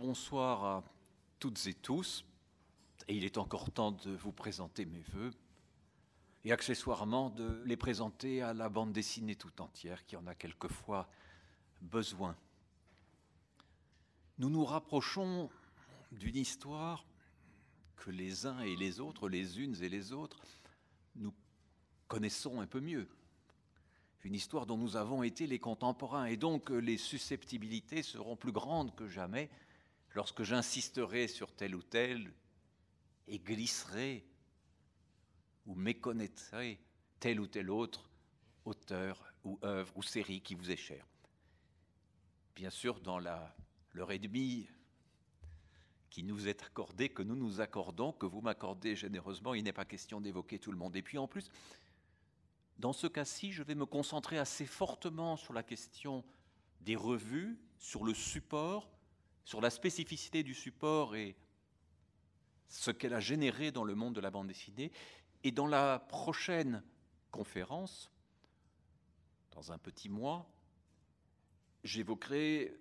bonsoir à toutes et tous. Et il est encore temps de vous présenter mes voeux et accessoirement de les présenter à la bande dessinée tout entière qui en a quelquefois besoin. Nous nous rapprochons d'une histoire que les uns et les autres, les unes et les autres, nous connaissons un peu mieux. Une histoire dont nous avons été les contemporains et donc les susceptibilités seront plus grandes que jamais lorsque j'insisterai sur tel ou tel et glisserai ou méconnaîtrai tel ou tel autre auteur ou œuvre ou série qui vous est chère. Bien sûr, dans l'heure et demie qui nous est accordée, que nous nous accordons, que vous m'accordez généreusement, il n'est pas question d'évoquer tout le monde. Et puis en plus, dans ce cas-ci, je vais me concentrer assez fortement sur la question des revues, sur le support, sur la spécificité du support et ce qu'elle a généré dans le monde de la bande dessinée. Et dans la prochaine conférence, dans un petit mois, j'évoquerai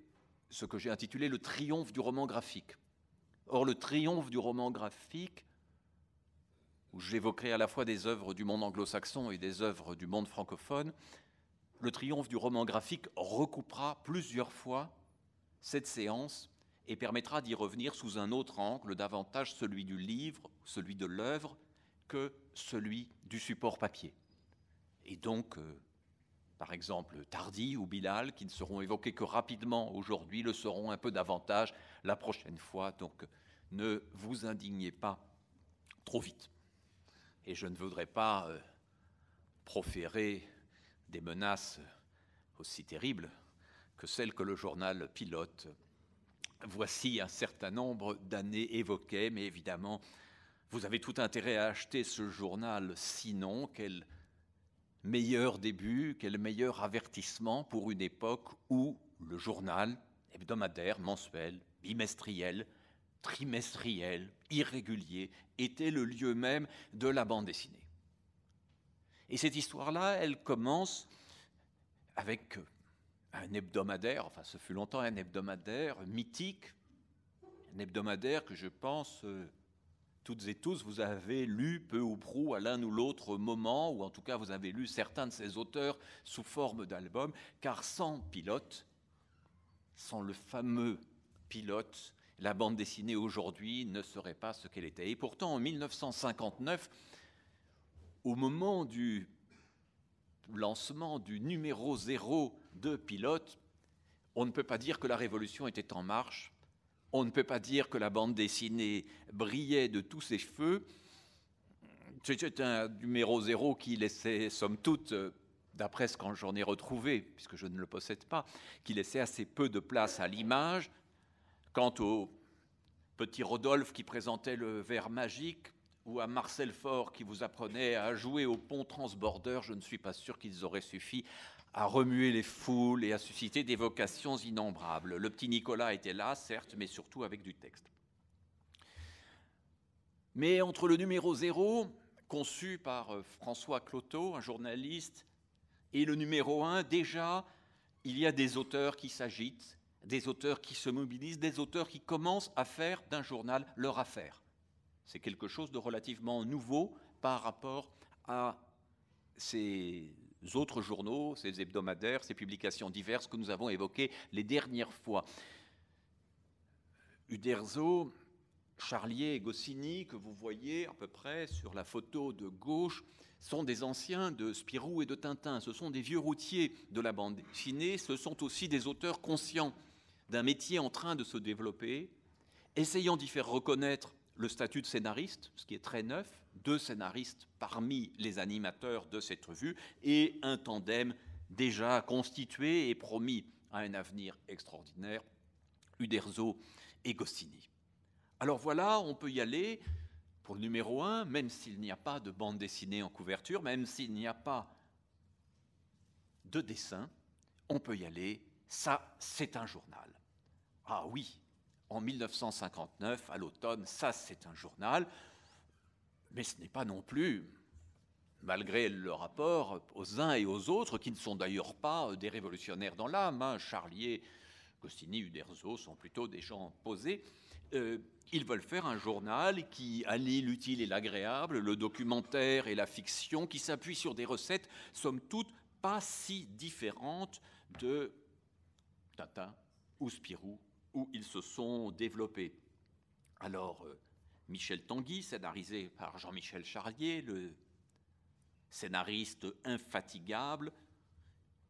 ce que j'ai intitulé le triomphe du roman graphique. Or, le triomphe du roman graphique, où j'évoquerai à la fois des œuvres du monde anglo-saxon et des œuvres du monde francophone, le triomphe du roman graphique recoupera plusieurs fois cette séance et permettra d'y revenir sous un autre angle, davantage celui du livre, celui de l'œuvre, que celui du support papier. Et donc, euh, par exemple, Tardy ou Bilal, qui ne seront évoqués que rapidement aujourd'hui, le seront un peu davantage la prochaine fois. Donc, ne vous indignez pas trop vite. Et je ne voudrais pas euh, proférer des menaces aussi terribles que celles que le journal pilote Voici un certain nombre d'années évoquées, mais évidemment, vous avez tout intérêt à acheter ce journal, sinon quel meilleur début, quel meilleur avertissement pour une époque où le journal hebdomadaire, mensuel, bimestriel, trimestriel, irrégulier, était le lieu même de la bande dessinée. Et cette histoire-là, elle commence avec un hebdomadaire, enfin ce fut longtemps un hebdomadaire mythique, un hebdomadaire que je pense euh, toutes et tous vous avez lu peu ou prou à l'un ou l'autre moment, ou en tout cas vous avez lu certains de ses auteurs sous forme d'album, car sans pilote, sans le fameux pilote, la bande dessinée aujourd'hui ne serait pas ce qu'elle était. Et pourtant, en 1959, au moment du lancement du numéro zéro deux pilotes, on ne peut pas dire que la révolution était en marche, on ne peut pas dire que la bande dessinée brillait de tous ses feux. C'était un numéro zéro qui laissait, somme toute, d'après ce que j'en ai retrouvé, puisque je ne le possède pas, qui laissait assez peu de place à l'image. Quant au petit Rodolphe qui présentait le verre magique, ou à Marcel Faure qui vous apprenait à jouer au pont transbordeur, je ne suis pas sûr qu'ils auraient suffi à remuer les foules et à susciter des vocations innombrables. Le petit Nicolas était là, certes, mais surtout avec du texte. Mais entre le numéro zéro, conçu par euh, François Clotot, un journaliste, et le numéro un, déjà, il y a des auteurs qui s'agitent, des auteurs qui se mobilisent, des auteurs qui commencent à faire d'un journal leur affaire. C'est quelque chose de relativement nouveau par rapport à ces autres journaux, ces hebdomadaires, ces publications diverses que nous avons évoquées les dernières fois. Uderzo, Charlier et Goscinny, que vous voyez à peu près sur la photo de gauche, sont des anciens de Spirou et de Tintin. Ce sont des vieux routiers de la bande dessinée. Ce sont aussi des auteurs conscients d'un métier en train de se développer, essayant d'y faire reconnaître le statut de scénariste, ce qui est très neuf, deux scénaristes parmi les animateurs de cette revue et un tandem déjà constitué et promis à un avenir extraordinaire, Uderzo et Goscinny. Alors voilà, on peut y aller pour le numéro un, même s'il n'y a pas de bande dessinée en couverture, même s'il n'y a pas de dessin, on peut y aller, ça c'est un journal. Ah oui, en 1959, à l'automne, ça c'est un journal. Mais ce n'est pas non plus, malgré le rapport aux uns et aux autres, qui ne sont d'ailleurs pas euh, des révolutionnaires dans l'âme, hein. Charlier, Costini, Uderzo sont plutôt des gens posés, euh, ils veulent faire un journal qui allie l'utile et l'agréable, le documentaire et la fiction, qui s'appuie sur des recettes, somme toute, pas si différentes de Tintin ou Spirou, où ils se sont développés. Alors, euh, Michel Tanguy, scénarisé par Jean-Michel Charlier, le scénariste infatigable,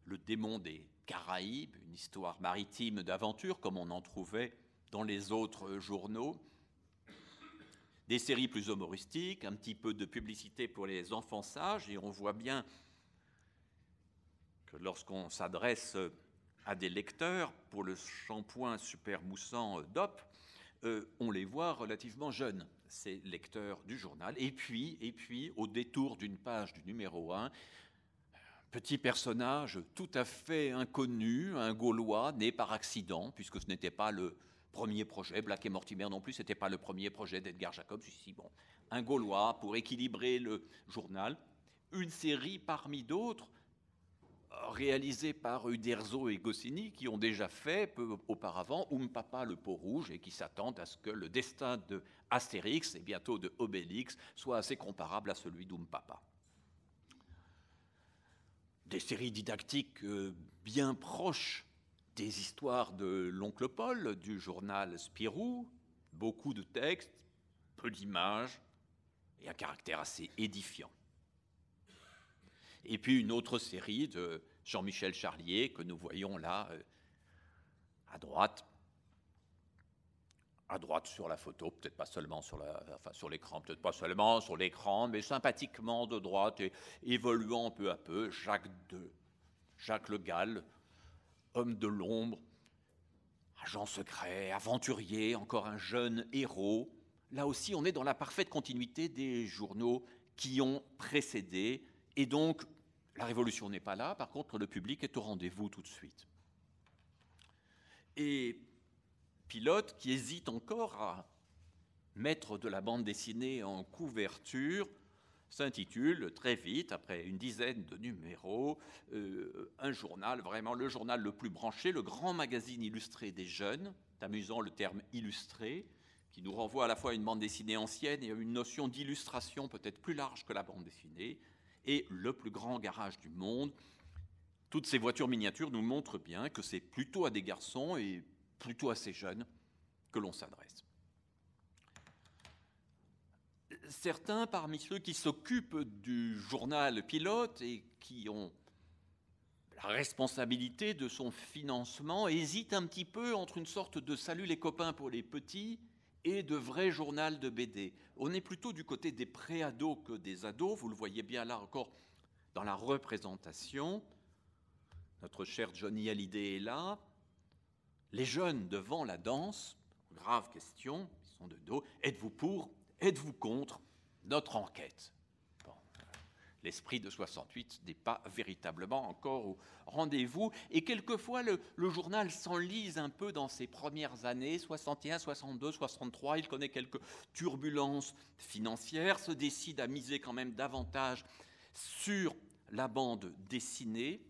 le démon des Caraïbes, une histoire maritime d'aventure comme on en trouvait dans les autres journaux, des séries plus humoristiques, un petit peu de publicité pour les enfants sages, et on voit bien que lorsqu'on s'adresse à des lecteurs pour le shampoing super moussant DOP, euh, on les voit relativement jeunes, ces lecteurs du journal. Et puis, et puis au détour d'une page du numéro 1, petit personnage tout à fait inconnu, un Gaulois né par accident, puisque ce n'était pas le premier projet, Black et Mortimer non plus, ce n'était pas le premier projet d'Edgar Jacobs. Si, bon, un Gaulois pour équilibrer le journal, une série parmi d'autres réalisé par Uderzo et Goscinny, qui ont déjà fait auparavant Um Papa le pot rouge et qui s'attendent à ce que le destin de Astérix et bientôt de Obélix soit assez comparable à celui d'Um Papa. Des séries didactiques euh, bien proches des histoires de l'oncle Paul, du journal Spirou, beaucoup de textes, peu d'images et un caractère assez édifiant. Et puis une autre série de Jean-Michel Charlier que nous voyons là euh, à droite. À droite sur la photo, peut-être pas seulement sur l'écran, peut-être pas seulement sur l'écran, mais sympathiquement de droite et évoluant peu à peu. Jacques II, Jacques Le Gall, homme de l'ombre, agent secret, aventurier, encore un jeune héros. Là aussi, on est dans la parfaite continuité des journaux qui ont précédé et donc, la révolution n'est pas là, par contre, le public est au rendez-vous tout de suite. Et Pilote, qui hésite encore à mettre de la bande dessinée en couverture, s'intitule très vite, après une dizaine de numéros, euh, un journal, vraiment le journal le plus branché, le grand magazine illustré des jeunes, amusant le terme illustré, qui nous renvoie à la fois à une bande dessinée ancienne et à une notion d'illustration peut-être plus large que la bande dessinée, et le plus grand garage du monde. Toutes ces voitures miniatures nous montrent bien que c'est plutôt à des garçons et plutôt à ces jeunes que l'on s'adresse. Certains parmi ceux qui s'occupent du journal pilote et qui ont la responsabilité de son financement hésitent un petit peu entre une sorte de salut les copains pour les petits et de vrais journal de BD. On est plutôt du côté des pré-ados que des ados, vous le voyez bien là encore dans la représentation. Notre cher Johnny Hallyday est là. Les jeunes devant la danse, grave question, ils sont de dos. Êtes-vous pour Êtes-vous contre Notre enquête l'esprit de 68 n'est pas véritablement encore au rendez-vous. Et quelquefois, le, journal s'enlise un peu dans ses premières années, 61, 62, 63. Il connaît quelques turbulences financières, se décide à miser quand même davantage sur la bande dessinée.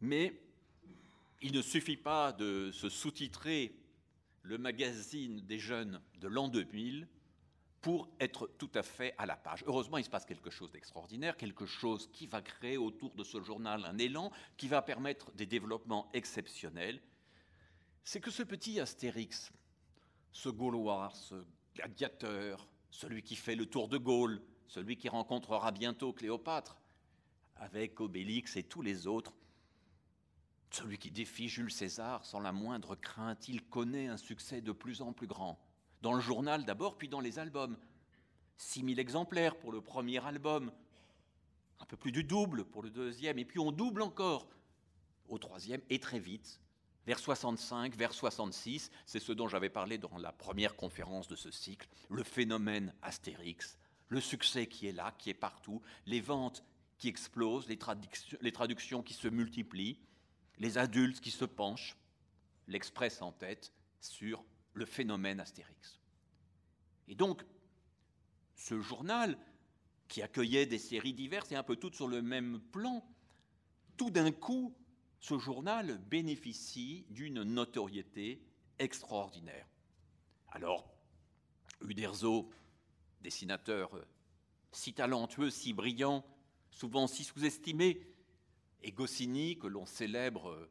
Mais il ne suffit pas de se sous-titrer le magazine des jeunes de l'an 2000 pour être tout à fait à la page. Heureusement, il se passe quelque chose d'extraordinaire, quelque chose qui va créer autour de ce journal un élan qui va permettre des développements exceptionnels. C'est que ce petit Astérix, ce Gaulois, ce gladiateur, celui qui fait le tour de Gaulle, celui qui rencontrera bientôt Cléopâtre, avec Obélix et tous les autres, celui qui défie Jules César sans la moindre crainte, il connaît un succès de plus en plus grand dans le journal d'abord, puis dans les albums. 6000 exemplaires pour le premier album, un peu plus du double pour le deuxième, et puis on double encore au troisième, et très vite, vers 65, vers 66, c'est ce dont j'avais parlé dans la première conférence de ce cycle, le phénomène Astérix, le succès qui est là, qui est partout, les ventes qui explosent, les, traductions, les traductions qui se multiplient, les adultes qui se penchent, l'Express en tête sur le phénomène Astérix. Et donc, ce journal, qui accueillait des séries diverses et un peu toutes sur le même plan, tout d'un coup, ce journal bénéficie d'une notoriété extraordinaire. Alors, Uderzo, dessinateur euh, si talentueux, si brillant, souvent si sous-estimé, et Goscinny, que l'on célèbre euh,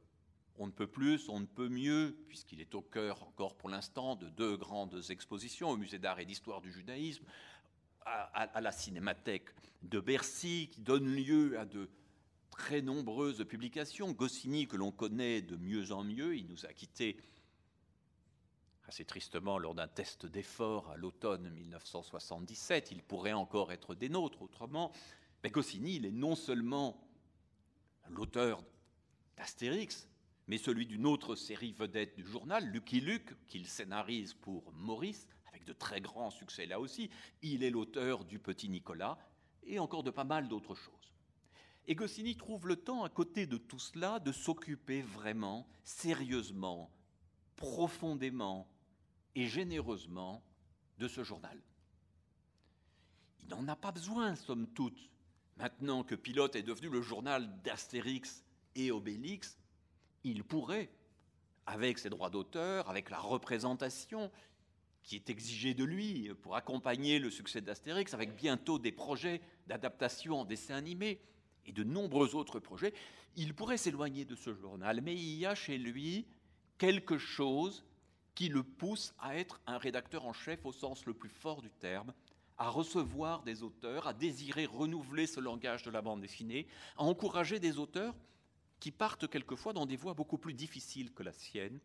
on ne peut plus, on ne peut mieux, puisqu'il est au cœur encore pour l'instant de deux grandes expositions au Musée d'art et d'histoire du judaïsme, à, la Cinémathèque de Bercy, qui donne lieu à de très nombreuses publications. Goscinny, que l'on connaît de mieux en mieux, il nous a quittés assez tristement lors d'un test d'effort à l'automne 1977. Il pourrait encore être des nôtres autrement. Mais Goscinny, il est non seulement l'auteur d'Astérix, mais celui d'une autre série vedette du journal, Lucky Luke, qu'il scénarise pour Maurice, avec de très grands succès là aussi. Il est l'auteur du Petit Nicolas et encore de pas mal d'autres choses. Et Goscinny trouve le temps, à côté de tout cela, de s'occuper vraiment, sérieusement, profondément et généreusement de ce journal. Il n'en a pas besoin, somme toute. Maintenant que Pilote est devenu le journal d'Astérix et Obélix, il pourrait, avec ses droits d'auteur, avec la représentation qui est exigée de lui pour accompagner le succès d'Astérix, avec bientôt des projets d'adaptation en dessin animé et de nombreux autres projets, il pourrait s'éloigner de ce journal, mais il y a chez lui quelque chose qui le pousse à être un rédacteur en chef au sens le plus fort du terme, à recevoir des auteurs, à désirer renouveler ce langage de la bande dessinée, à encourager des auteurs qui partent quelquefois dans des voies beaucoup plus difficiles que la sienne,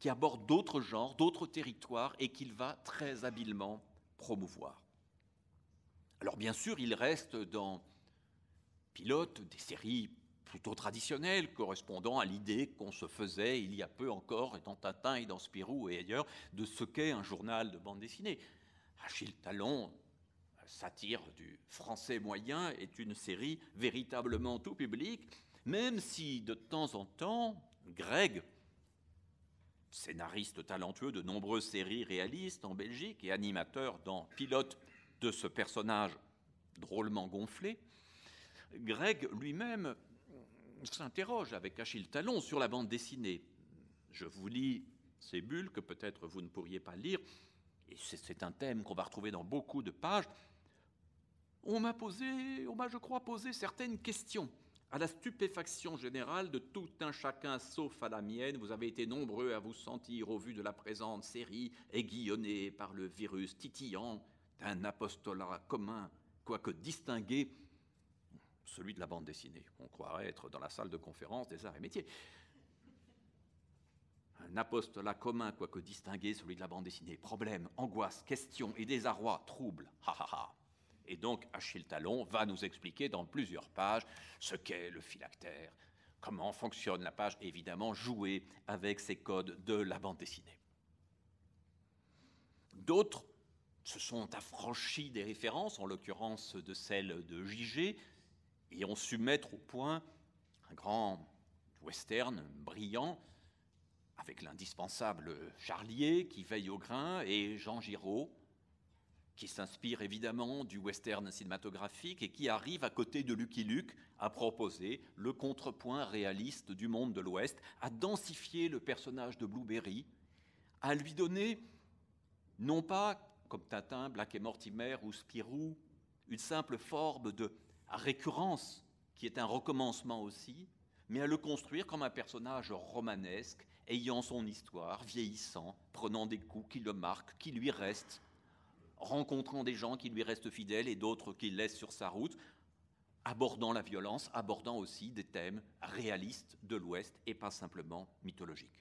qui abordent d'autres genres, d'autres territoires, et qu'il va très habilement promouvoir. Alors bien sûr, il reste dans Pilote des séries plutôt traditionnelles, correspondant à l'idée qu'on se faisait il y a peu encore, étant dans Tintin et dans Spirou et ailleurs, de ce qu'est un journal de bande dessinée. Achille Talon, satire du français moyen, est une série véritablement tout public, même si de temps en temps, Greg, scénariste talentueux de nombreuses séries réalistes en Belgique et animateur dans Pilote de ce personnage drôlement gonflé, Greg lui-même s'interroge avec Achille Talon sur la bande dessinée. Je vous lis ces bulles que peut-être vous ne pourriez pas lire, et c'est un thème qu'on va retrouver dans beaucoup de pages. On m'a posé, on m'a, je crois, posé certaines questions. À la stupéfaction générale de tout un chacun sauf à la mienne, vous avez été nombreux à vous sentir, au vu de la présente série, aiguillonné par le virus titillant d'un apostolat commun, quoique distingué, celui de la bande dessinée. On croirait être dans la salle de conférence des arts et métiers. Un apostolat commun, quoique distingué, celui de la bande dessinée. Problèmes, angoisses, questions et désarroi, trouble. Ha ha ha. Et donc Achille Talon va nous expliquer dans plusieurs pages ce qu'est le phylactère, comment fonctionne la page, évidemment jouer avec ces codes de la bande dessinée. D'autres se sont affranchis des références, en l'occurrence de celles de Jigé, et ont su mettre au point un grand western brillant, avec l'indispensable Charlier qui veille au grain et Jean Giraud, qui s'inspire évidemment du western cinématographique et qui arrive à côté de Lucky Luke à proposer le contrepoint réaliste du monde de l'Ouest, à densifier le personnage de Blueberry, à lui donner, non pas comme Tintin, Black et Mortimer ou Spirou, une simple forme de récurrence qui est un recommencement aussi, mais à le construire comme un personnage romanesque, ayant son histoire, vieillissant, prenant des coups qui le marquent, qui lui restent rencontrant des gens qui lui restent fidèles et d'autres qu'il laisse sur sa route, abordant la violence, abordant aussi des thèmes réalistes de l'Ouest et pas simplement mythologiques.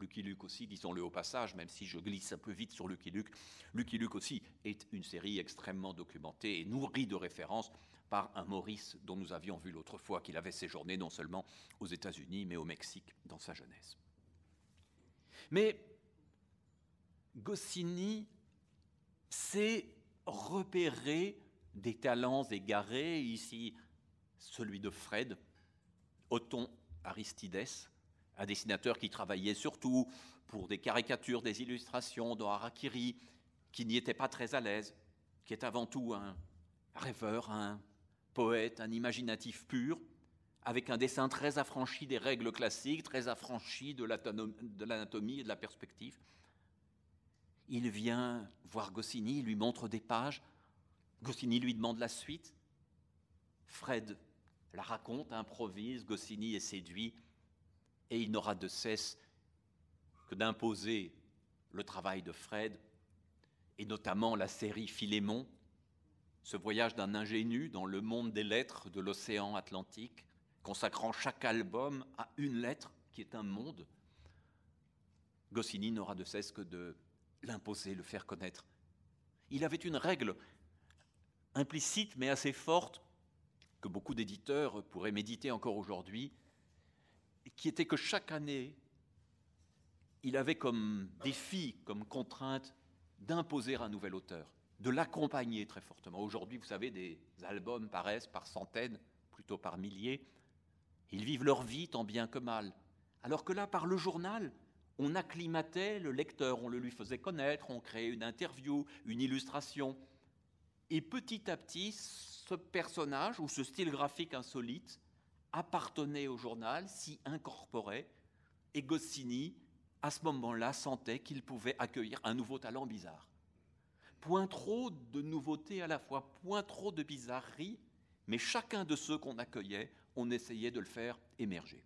Lucky Luke aussi, disons-le au passage, même si je glisse un peu vite sur Lucky Luke, Lucky Luke aussi est une série extrêmement documentée et nourrie de références par un Maurice dont nous avions vu l'autre fois qu'il avait séjourné non seulement aux États-Unis mais au Mexique dans sa jeunesse. Mais Goscinny c'est repérer des talents égarés, ici celui de Fred, Othon Aristides, un dessinateur qui travaillait surtout pour des caricatures, des illustrations de Harakiri, qui n'y était pas très à l'aise, qui est avant tout un rêveur, un poète, un imaginatif pur, avec un dessin très affranchi des règles classiques, très affranchi de l'anatomie et de la perspective. Il vient voir Goscinny, il lui montre des pages. Goscinny lui demande la suite. Fred la raconte, improvise, Goscinny est séduit, et il n'aura de cesse que d'imposer le travail de Fred, et notamment la série Philémon, ce voyage d'un ingénu dans le monde des lettres de l'océan Atlantique, consacrant chaque album à une lettre qui est un monde. Goscinny n'aura de cesse que de l'imposer, le faire connaître. Il avait une règle implicite mais assez forte que beaucoup d'éditeurs pourraient méditer encore aujourd'hui, qui était que chaque année, il avait comme défi, comme contrainte d'imposer un nouvel auteur, de l'accompagner très fortement. Aujourd'hui, vous savez, des albums paraissent par centaines, plutôt par milliers. Ils vivent leur vie tant bien que mal. Alors que là, par le journal, on acclimatait le lecteur, on le lui faisait connaître, on créait une interview, une illustration. Et petit à petit, ce personnage ou ce style graphique insolite appartenait au journal, s'y incorporait, et Goscinny, à ce moment-là, sentait qu'il pouvait accueillir un nouveau talent bizarre. Point trop de nouveautés à la fois, point trop de bizarreries, mais chacun de ceux qu'on accueillait, on essayait de le faire émerger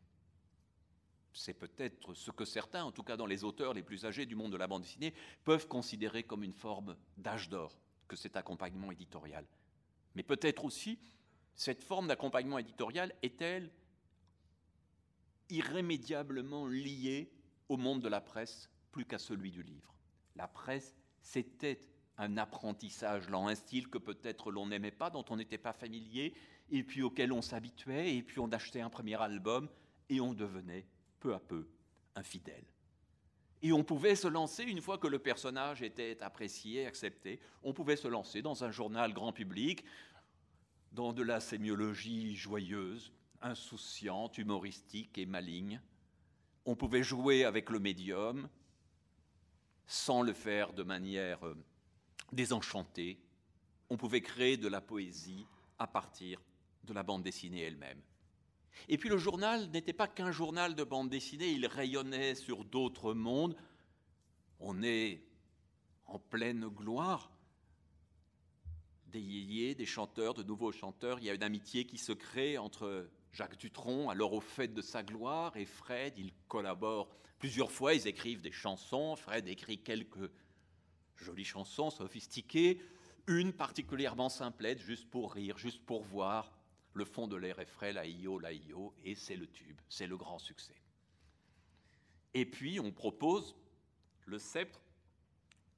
c'est peut-être ce que certains, en tout cas dans les auteurs les plus âgés du monde de la bande dessinée, peuvent considérer comme une forme d'âge d'or que cet accompagnement éditorial. Mais peut-être aussi, cette forme d'accompagnement éditorial est-elle irrémédiablement liée au monde de la presse plus qu'à celui du livre La presse, c'était un apprentissage lent, un style que peut-être l'on n'aimait pas, dont on n'était pas familier, et puis auquel on s'habituait, et puis on achetait un premier album, et on devenait peu à peu infidèle. Et on pouvait se lancer, une fois que le personnage était apprécié, accepté, on pouvait se lancer dans un journal grand public, dans de la sémiologie joyeuse, insouciante, humoristique et maligne. On pouvait jouer avec le médium sans le faire de manière euh, désenchantée. On pouvait créer de la poésie à partir de la bande dessinée elle-même. Et puis le journal n'était pas qu'un journal de bande dessinée, il rayonnait sur d'autres mondes. On est en pleine gloire des yéyés, des chanteurs, de nouveaux chanteurs. Il y a une amitié qui se crée entre Jacques Dutronc, alors au fait de sa gloire, et Fred. Ils collaborent plusieurs fois, ils écrivent des chansons. Fred écrit quelques jolies chansons sophistiquées, une particulièrement simplette, juste pour rire, juste pour voir. Le fond de l'air est frais, la IO, la IO, et c'est le tube, c'est le grand succès. Et puis, on propose le sceptre,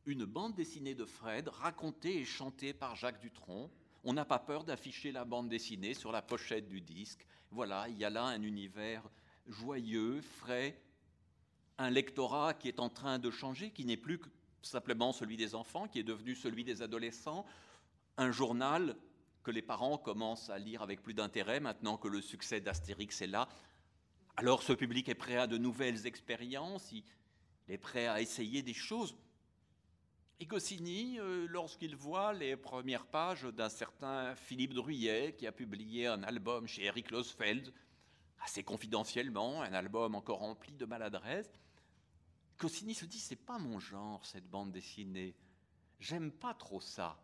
une bande dessinée de Fred racontée et chantée par Jacques Dutronc. On n'a pas peur d'afficher la bande dessinée sur la pochette du disque. Voilà, il y a là un univers joyeux, frais, un lectorat qui est en train de changer, qui n'est plus simplement celui des enfants, qui est devenu celui des adolescents, un journal que les parents commencent à lire avec plus d'intérêt maintenant que le succès d'Astérix est là. Alors ce public est prêt à de nouvelles expériences, il est prêt à essayer des choses. Et Goscinny, euh, lorsqu'il voit les premières pages d'un certain Philippe Druyet, qui a publié un album chez Eric Losfeld, assez confidentiellement, un album encore rempli de maladresse, Goscinny se dit c'est pas mon genre cette bande dessinée. J'aime pas trop ça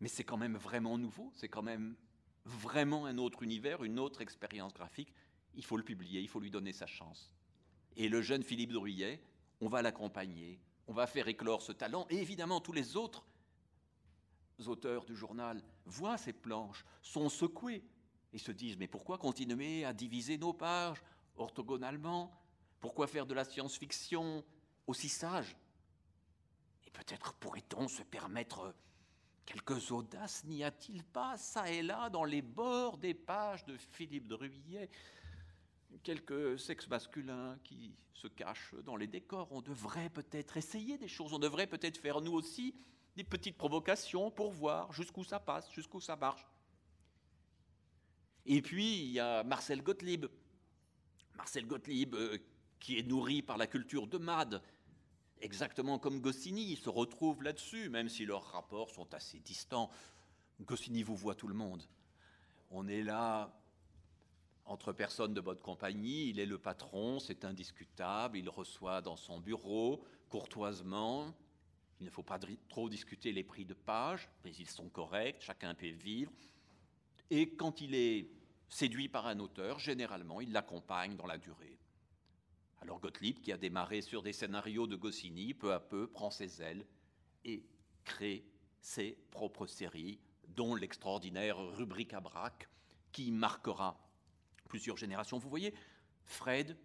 mais c'est quand même vraiment nouveau, c'est quand même vraiment un autre univers, une autre expérience graphique. Il faut le publier, il faut lui donner sa chance. Et le jeune Philippe Druillet, on va l'accompagner, on va faire éclore ce talent, et évidemment tous les autres auteurs du journal voient ces planches, sont secoués, et se disent, mais pourquoi continuer à diviser nos pages orthogonalement Pourquoi faire de la science-fiction aussi sage Et peut-être pourrait-on se permettre Quelques audaces n'y a-t-il pas, ça et là, dans les bords des pages de Philippe de Ruillet? Quelques sexes masculins qui se cachent dans les décors. On devrait peut-être essayer des choses, on devrait peut-être faire nous aussi des petites provocations pour voir jusqu'où ça passe, jusqu'où ça marche. Et puis, il y a Marcel Gottlieb. Marcel Gottlieb, euh, qui est nourri par la culture de Mad exactement comme Goscinny, ils se retrouvent là-dessus, même si leurs rapports sont assez distants. Goscinny vous voit tout le monde. On est là entre personnes de bonne compagnie, il est le patron, c'est indiscutable, il reçoit dans son bureau courtoisement, il ne faut pas trop discuter les prix de page, mais ils sont corrects, chacun peut vivre. Et quand il est séduit par un auteur, généralement, il l'accompagne dans la durée. Alors Gottlieb, qui a démarré sur des scénarios de Goscinny, peu à peu prend ses ailes et crée ses propres séries, dont l'extraordinaire rubrique à brac, qui marquera plusieurs générations. Vous voyez, Fred,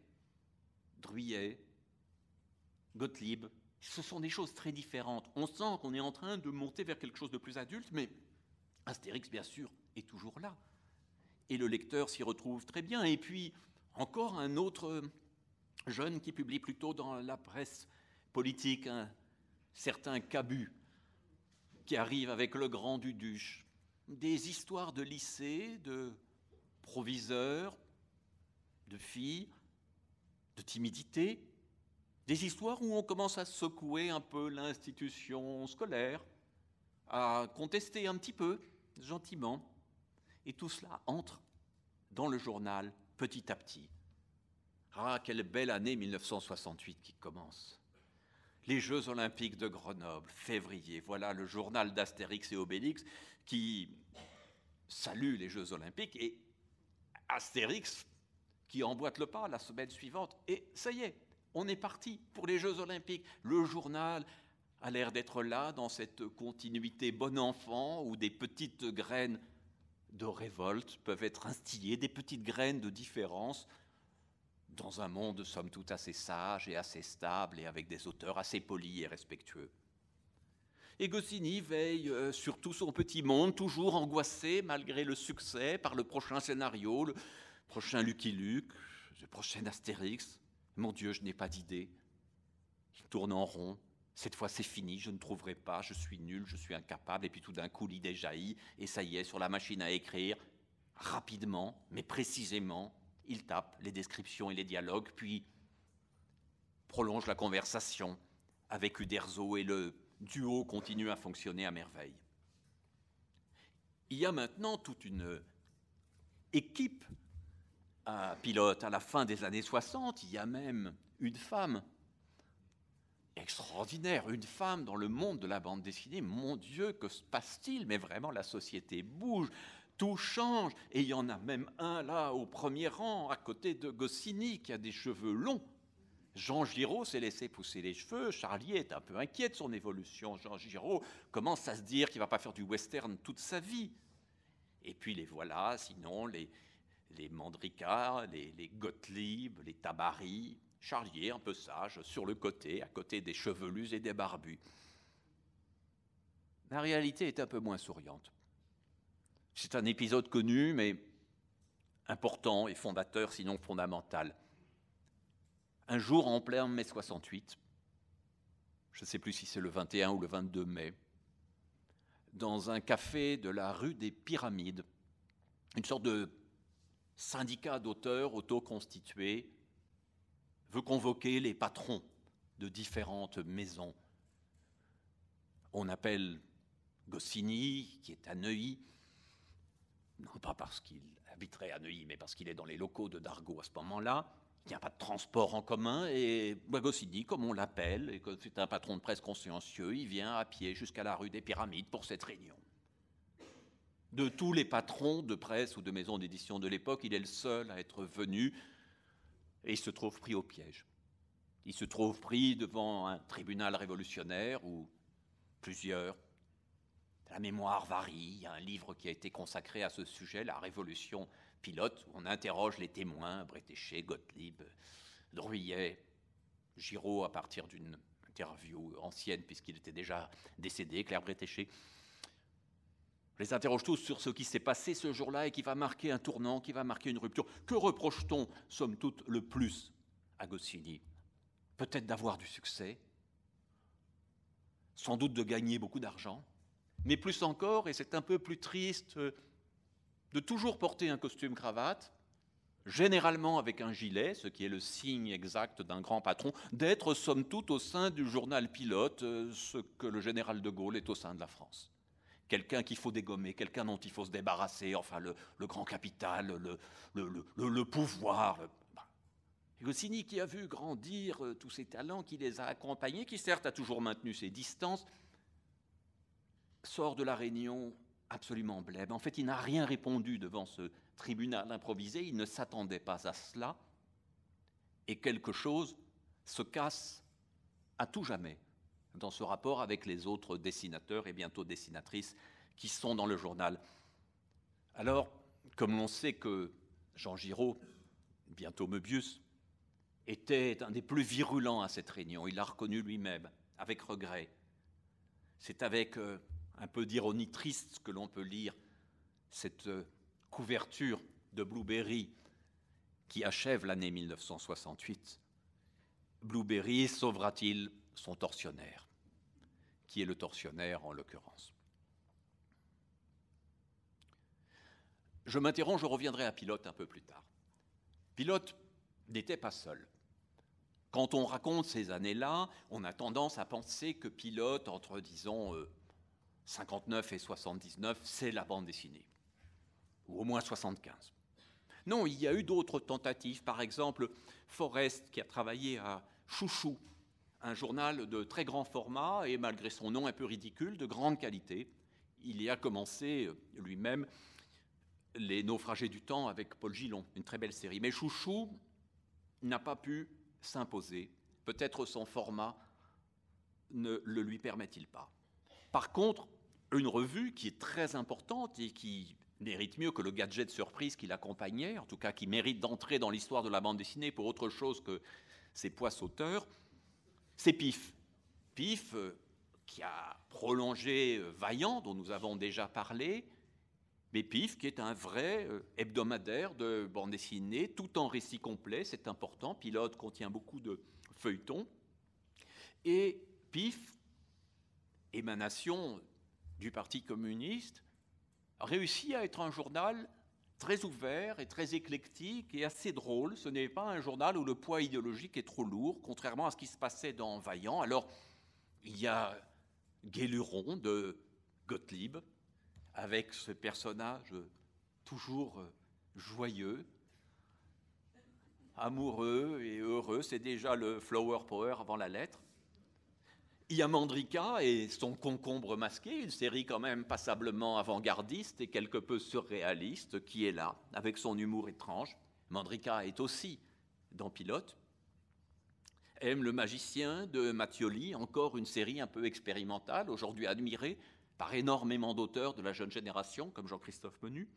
Druyet, Gottlieb, ce sont des choses très différentes. On sent qu'on est en train de monter vers quelque chose de plus adulte, mais Astérix, bien sûr, est toujours là. Et le lecteur s'y retrouve très bien. Et puis, encore un autre jeune qui publie plutôt dans la presse politique un certain Cabu qui arrive avec le grand duche, Des histoires de lycée, de proviseurs, de filles, de timidité. Des histoires où on commence à secouer un peu l'institution scolaire, à contester un petit peu, gentiment. Et tout cela entre dans le journal petit à petit. Ah, quelle belle année 1968 qui commence. Les Jeux olympiques de Grenoble, février, voilà le journal d'Astérix et Obélix qui salue les Jeux olympiques et Astérix qui emboîte le pas la semaine suivante. Et ça y est, on est parti pour les Jeux olympiques. Le journal a l'air d'être là dans cette continuité bon enfant où des petites graines de révolte peuvent être instillées, des petites graines de différence dans un monde, somme toute, assez sage et assez stable et avec des auteurs assez polis et respectueux. Et Goscinny veille euh, sur tout son petit monde, toujours angoissé, malgré le succès, par le prochain scénario, le prochain Lucky Luke, le prochain Astérix. Mon Dieu, je n'ai pas d'idée. Il tourne en rond. Cette fois, c'est fini, je ne trouverai pas, je suis nul, je suis incapable. Et puis tout d'un coup, l'idée jaillit, et ça y est, sur la machine à écrire, rapidement, mais précisément, il tape les descriptions et les dialogues, puis prolonge la conversation avec Uderzo et le duo continue à fonctionner à merveille. Il y a maintenant toute une équipe à pilote à la fin des années 60. Il y a même une femme extraordinaire, une femme dans le monde de la bande dessinée. Mon Dieu, que se passe-t-il Mais vraiment, la société bouge tout change. Et il y en a même un là au premier rang, à côté de Goscinny, qui a des cheveux longs. Jean Giraud s'est laissé pousser les cheveux. Charlier est un peu inquiet de son évolution. Jean Giraud commence à se dire qu'il va pas faire du western toute sa vie. Et puis les voilà, sinon les, les Mandricas, les, les les Tabari, Charlier, un peu sage, sur le côté, à côté des chevelus et des barbus. La réalité est un peu moins souriante. C'est un épisode connu, mais important et fondateur, sinon fondamental. Un jour, en plein mai 68, je ne sais plus si c'est le 21 ou le 22 mai, dans un café de la rue des Pyramides, une sorte de syndicat d'auteurs autoconstitué veut convoquer les patrons de différentes maisons. On appelle Goscinny, qui est à Neuilly, non pas parce qu'il habiterait à Neuilly, mais parce qu'il est dans les locaux de Dargaud à ce moment-là, il n'y a pas de transport en commun et dit, comme on l'appelle, et comme c'est un patron de presse consciencieux, il vient à pied jusqu'à la rue des Pyramides pour cette réunion. De tous les patrons de presse ou de maisons d'édition de l'époque, il est le seul à être venu et il se trouve pris au piège. Il se trouve pris devant un tribunal révolutionnaire ou plusieurs la mémoire varie. Il y a un livre qui a été consacré à ce sujet, La Révolution pilote, où on interroge les témoins, Bretéché, Gottlieb, Drouillet, Giraud, à partir d'une interview ancienne, puisqu'il était déjà décédé, Claire Bretéché. Je les interroge tous sur ce qui s'est passé ce jour-là et qui va marquer un tournant, qui va marquer une rupture. Que reproche-t-on, somme toute, le plus à Goscinny Peut-être d'avoir du succès, sans doute de gagner beaucoup d'argent, mais plus encore, et c'est un peu plus triste, euh, de toujours porter un costume cravate, généralement avec un gilet, ce qui est le signe exact d'un grand patron, d'être somme toute au sein du journal pilote, euh, ce que le général de Gaulle est au sein de la France. Quelqu'un qu'il faut dégommer, quelqu'un dont il faut se débarrasser, enfin le, grand capital, le, pouvoir. le pouvoir. Bah. qui a vu grandir euh, tous ses talents, qui les a accompagnés, qui certes a toujours maintenu ses distances, sort de la réunion absolument blême. En fait, il n'a rien répondu devant ce tribunal improvisé, il ne s'attendait pas à cela, et quelque chose se casse à tout jamais dans ce rapport avec les autres dessinateurs et bientôt dessinatrices qui sont dans le journal. Alors, comme l'on sait que Jean Giraud, bientôt Meubius, était un des plus virulents à cette réunion, il l'a reconnu lui-même, avec regret. C'est avec euh, un peu d'ironie triste que l'on peut lire cette euh, couverture de Blueberry qui achève l'année 1968. Blueberry sauvera-t-il son tortionnaire Qui est le tortionnaire en l'occurrence Je m'interromps, je reviendrai à Pilote un peu plus tard. Pilote n'était pas seul. Quand on raconte ces années-là, on a tendance à penser que Pilote, entre disons euh, 59 et 79, c'est la bande dessinée, ou au moins 75. Non, il y a eu d'autres tentatives, par exemple Forrest qui a travaillé à Chouchou, un journal de très grand format et malgré son nom un peu ridicule, de grande qualité. Il y a commencé euh, lui-même Les naufragés du temps avec Paul Gillon, une très belle série. Mais Chouchou n'a pas pu s'imposer. Peut-être son format ne le lui permet-il pas. Par contre, une revue qui est très importante et qui mérite mieux que le gadget surprise qui l'accompagnait, en tout cas qui mérite d'entrer dans l'histoire de la bande dessinée pour autre chose que ses poids sauteurs, c'est Pif. Pif, euh, qui a prolongé euh, Vaillant, dont nous avons déjà parlé, mais Pif, qui est un vrai euh, hebdomadaire de bande dessinée, tout en récit complet, c'est important. Pilote contient beaucoup de feuilletons. Et Pif émanation du Parti communiste, réussit à être un journal très ouvert et très éclectique et assez drôle. Ce n'est pas un journal où le poids idéologique est trop lourd, contrairement à ce qui se passait dans Vaillant. Alors, il y a Guéluron de Gottlieb, avec ce personnage toujours euh, joyeux, amoureux et heureux. C'est déjà le flower power avant la lettre y a Mandrika et son concombre masqué, une série quand même passablement avant-gardiste et quelque peu surréaliste qui est là, avec son humour étrange. Mandrika est aussi dans Pilote. Aime le magicien de Mattioli, encore une série un peu expérimentale, aujourd'hui admirée par énormément d'auteurs de la jeune génération, comme Jean-Christophe Menu.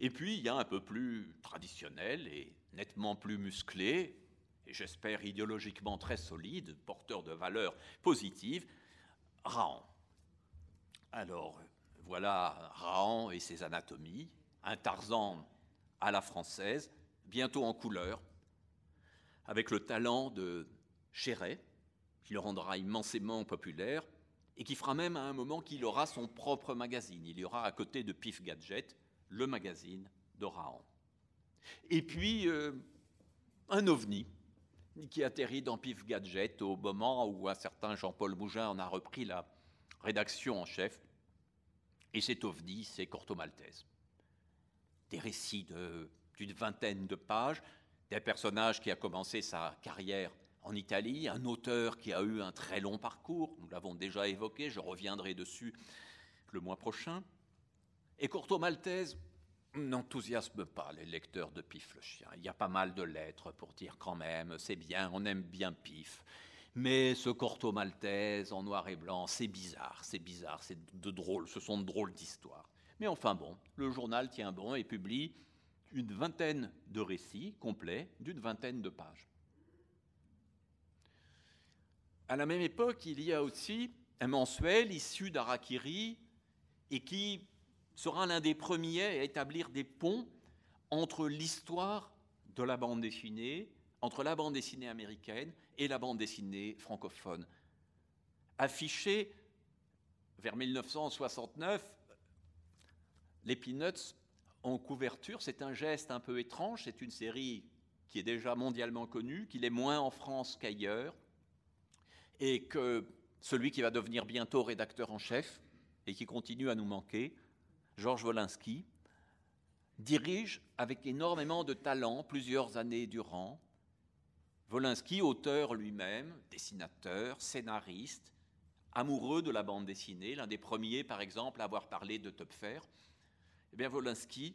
Et puis, il y a un peu plus traditionnel et nettement plus musclé, et j'espère idéologiquement très solide, porteur de valeurs positives, Raon. Alors, voilà Raon et ses anatomies, un Tarzan à la française, bientôt en couleur, avec le talent de Chéret, qui le rendra immensément populaire, et qui fera même à un moment qu'il aura son propre magazine. Il y aura à côté de Pif Gadget le magazine de Raon. Et puis, euh, un ovni, qui atterrit dans Pif Gadget au moment où un certain Jean-Paul Mougin en a repris la rédaction en chef. Et cet ovni, c'est Corto Maltese. Des récits d'une vingtaine de pages, des personnages qui a commencé sa carrière en Italie, un auteur qui a eu un très long parcours, nous l'avons déjà évoqué, je reviendrai dessus le mois prochain. Et Corto Maltese, n'enthousiasme pas les lecteurs de Pif le chien. Il y a pas mal de lettres pour dire quand même, c'est bien, on aime bien Pif. Mais ce corto maltese en noir et blanc, c'est bizarre, c'est bizarre, c'est de drôle, ce sont de drôles d'histoires. Mais enfin bon, le journal tient bon et publie une vingtaine de récits complets d'une vingtaine de pages. À la même époque, il y a aussi un mensuel issu d'Arakiri et qui sera l'un des premiers à établir des ponts entre l'histoire de la bande dessinée, entre la bande dessinée américaine et la bande dessinée francophone. Affiché vers 1969, les Peanuts en couverture, c'est un geste un peu étrange, c'est une série qui est déjà mondialement connue, qu'il est moins en France qu'ailleurs, et que celui qui va devenir bientôt rédacteur en chef, et qui continue à nous manquer, Georges Wolinski, dirige avec énormément de talent plusieurs années durant. Wolinski, auteur lui-même, dessinateur, scénariste, amoureux de la bande dessinée, l'un des premiers par exemple à avoir parlé de Topfer, eh bien Wolinski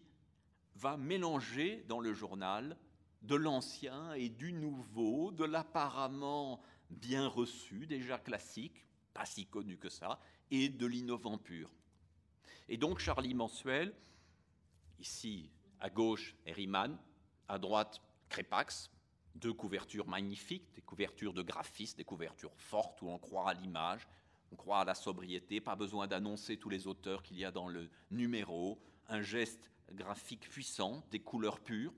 va mélanger dans le journal de l'ancien et du nouveau, de l'apparemment bien reçu, déjà classique, pas si connu que ça, et de l'innovant pur. Et donc Charlie Mensuel, ici à gauche Herriman, à droite Crépax, deux couvertures magnifiques, des couvertures de graphistes, des couvertures fortes où on croit à l'image, on croit à la sobriété, pas besoin d'annoncer tous les auteurs qu'il y a dans le numéro, un geste graphique puissant, des couleurs pures.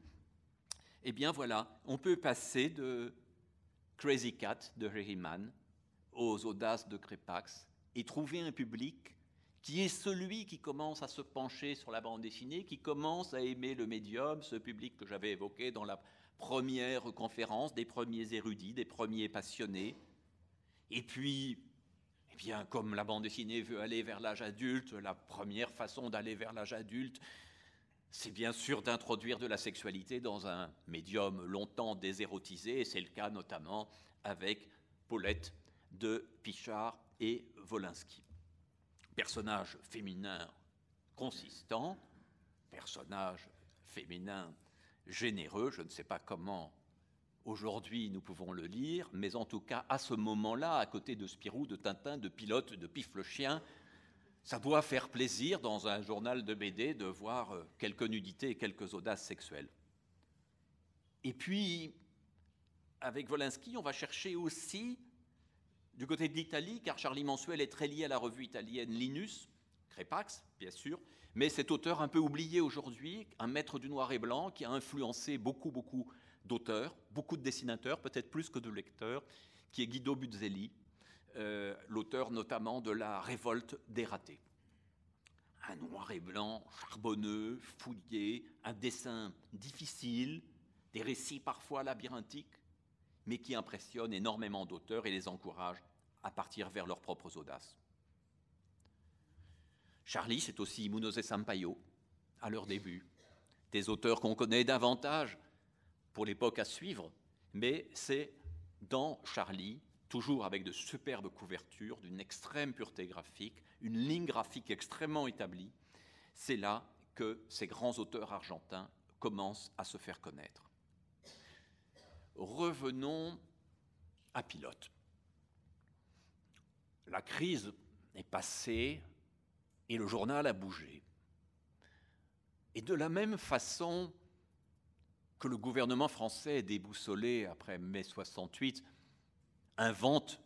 Eh bien voilà, on peut passer de Crazy Cat de Herriman aux audaces de Crépax et trouver un public qui est celui qui commence à se pencher sur la bande dessinée, qui commence à aimer le médium, ce public que j'avais évoqué dans la première conférence, des premiers érudits, des premiers passionnés. Et puis, eh bien, comme la bande dessinée veut aller vers l'âge adulte, la première façon d'aller vers l'âge adulte, c'est bien sûr d'introduire de la sexualité dans un médium longtemps désérotisé, et c'est le cas notamment avec Paulette de Pichard et Volinsky personnage féminin consistant, personnage féminin généreux, je ne sais pas comment aujourd'hui nous pouvons le lire, mais en tout cas à ce moment-là, à côté de Spirou, de Tintin, de Pilote, de Pif le chien, ça doit faire plaisir dans un journal de BD de voir euh, quelques nudités et quelques audaces sexuelles. Et puis, avec Volinsky, on va chercher aussi du côté de l'Italie, car Charlie Mansuel est très lié à la revue italienne Linus, Crépax, bien sûr, mais cet auteur un peu oublié aujourd'hui, un maître du noir et blanc qui a influencé beaucoup, beaucoup d'auteurs, beaucoup de dessinateurs, peut-être plus que de lecteurs, qui est Guido Buzzelli, euh, l'auteur notamment de La révolte des ratés. Un noir et blanc charbonneux, fouillé, un dessin difficile, des récits parfois labyrinthiques, mais qui impressionne énormément d'auteurs et les encourage à partir vers leurs propres audaces. Charlie, c'est aussi Munoz et Sampaio, à leur début, des auteurs qu'on connaît davantage pour l'époque à suivre, mais c'est dans Charlie, toujours avec de superbes couvertures, d'une extrême pureté graphique, une ligne graphique extrêmement établie, c'est là que ces grands auteurs argentins commencent à se faire connaître revenons à Pilote. La crise est passée et le journal a bougé. Et de la même façon que le gouvernement français, déboussolé après mai 68, invente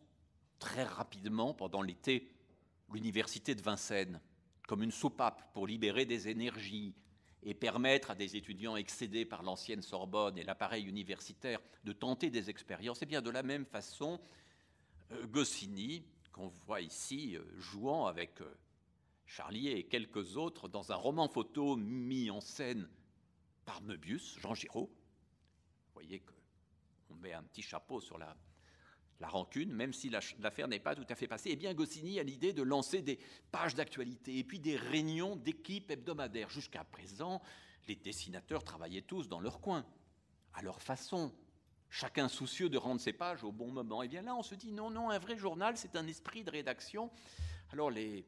très rapidement pendant l'été l'université de Vincennes comme une soupape pour libérer des énergies, et permettre à des étudiants excédés par l'ancienne Sorbonne et l'appareil universitaire de tenter des expériences, et eh bien de la même façon, euh, Goscinny, qu'on voit ici euh, jouant avec euh, Charlier et quelques autres dans un roman photo mis en scène par Meubius, Jean Giraud, vous voyez qu'on met un petit chapeau sur la la rancune, même si l'affaire n'est pas tout à fait passée, eh bien Goscinny a l'idée de lancer des pages d'actualité et puis des réunions d'équipes hebdomadaires. Jusqu'à présent, les dessinateurs travaillaient tous dans leur coin, à leur façon, chacun soucieux de rendre ses pages au bon moment. Et eh bien là, on se dit non, non, un vrai journal, c'est un esprit de rédaction. Alors les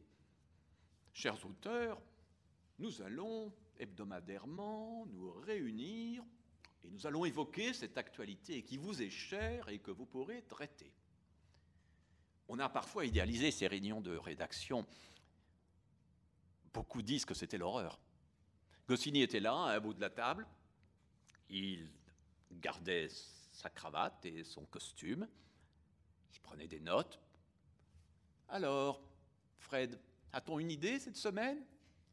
chers auteurs, nous allons hebdomadairement nous réunir et nous allons évoquer cette actualité qui vous est chère et que vous pourrez traiter. On a parfois idéalisé ces réunions de rédaction. Beaucoup disent que c'était l'horreur. Goscinny était là, à un bout de la table. Il gardait sa cravate et son costume. Il prenait des notes. Alors, Fred, a-t-on une idée cette semaine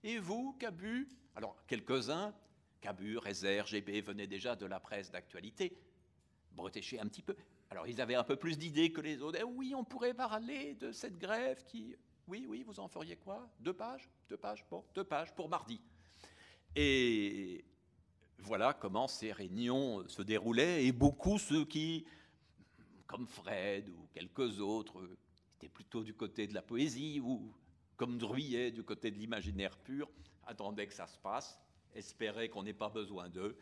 Et vous, Cabu Alors, quelques-uns Cabur, Ezer, GB venaient déjà de la presse d'actualité, bretécher un petit peu. Alors ils avaient un peu plus d'idées que les autres. Eh oui, on pourrait parler de cette grève qui... Oui, oui, vous en feriez quoi Deux pages Deux pages Bon, deux pages pour mardi. Et voilà comment ces réunions se déroulaient et beaucoup ceux qui, comme Fred ou quelques autres, étaient plutôt du côté de la poésie ou comme Druillet, du côté de l'imaginaire pur, attendaient que ça se passe espérer qu'on n'ait pas besoin d'eux.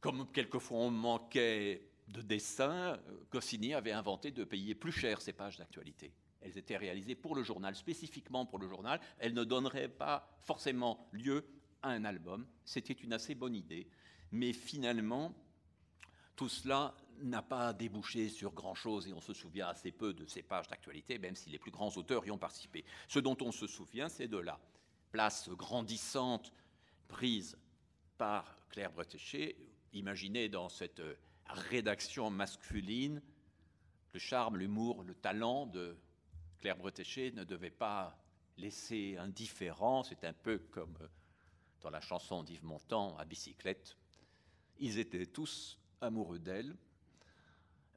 Comme quelquefois on manquait de dessins, Cossini avait inventé de payer plus cher ces pages d'actualité. Elles étaient réalisées pour le journal, spécifiquement pour le journal. Elles ne donneraient pas forcément lieu à un album. C'était une assez bonne idée. Mais finalement, tout cela n'a pas débouché sur grand-chose et on se souvient assez peu de ces pages d'actualité, même si les plus grands auteurs y ont participé. Ce dont on se souvient, c'est de la place grandissante prise par Claire Bretéché, imaginez dans cette euh, rédaction masculine, le charme, l'humour, le talent de Claire Bretéché ne devait pas laisser indifférent. C'est un peu comme euh, dans la chanson d'Yves Montand, à bicyclette. Ils étaient tous amoureux d'elle,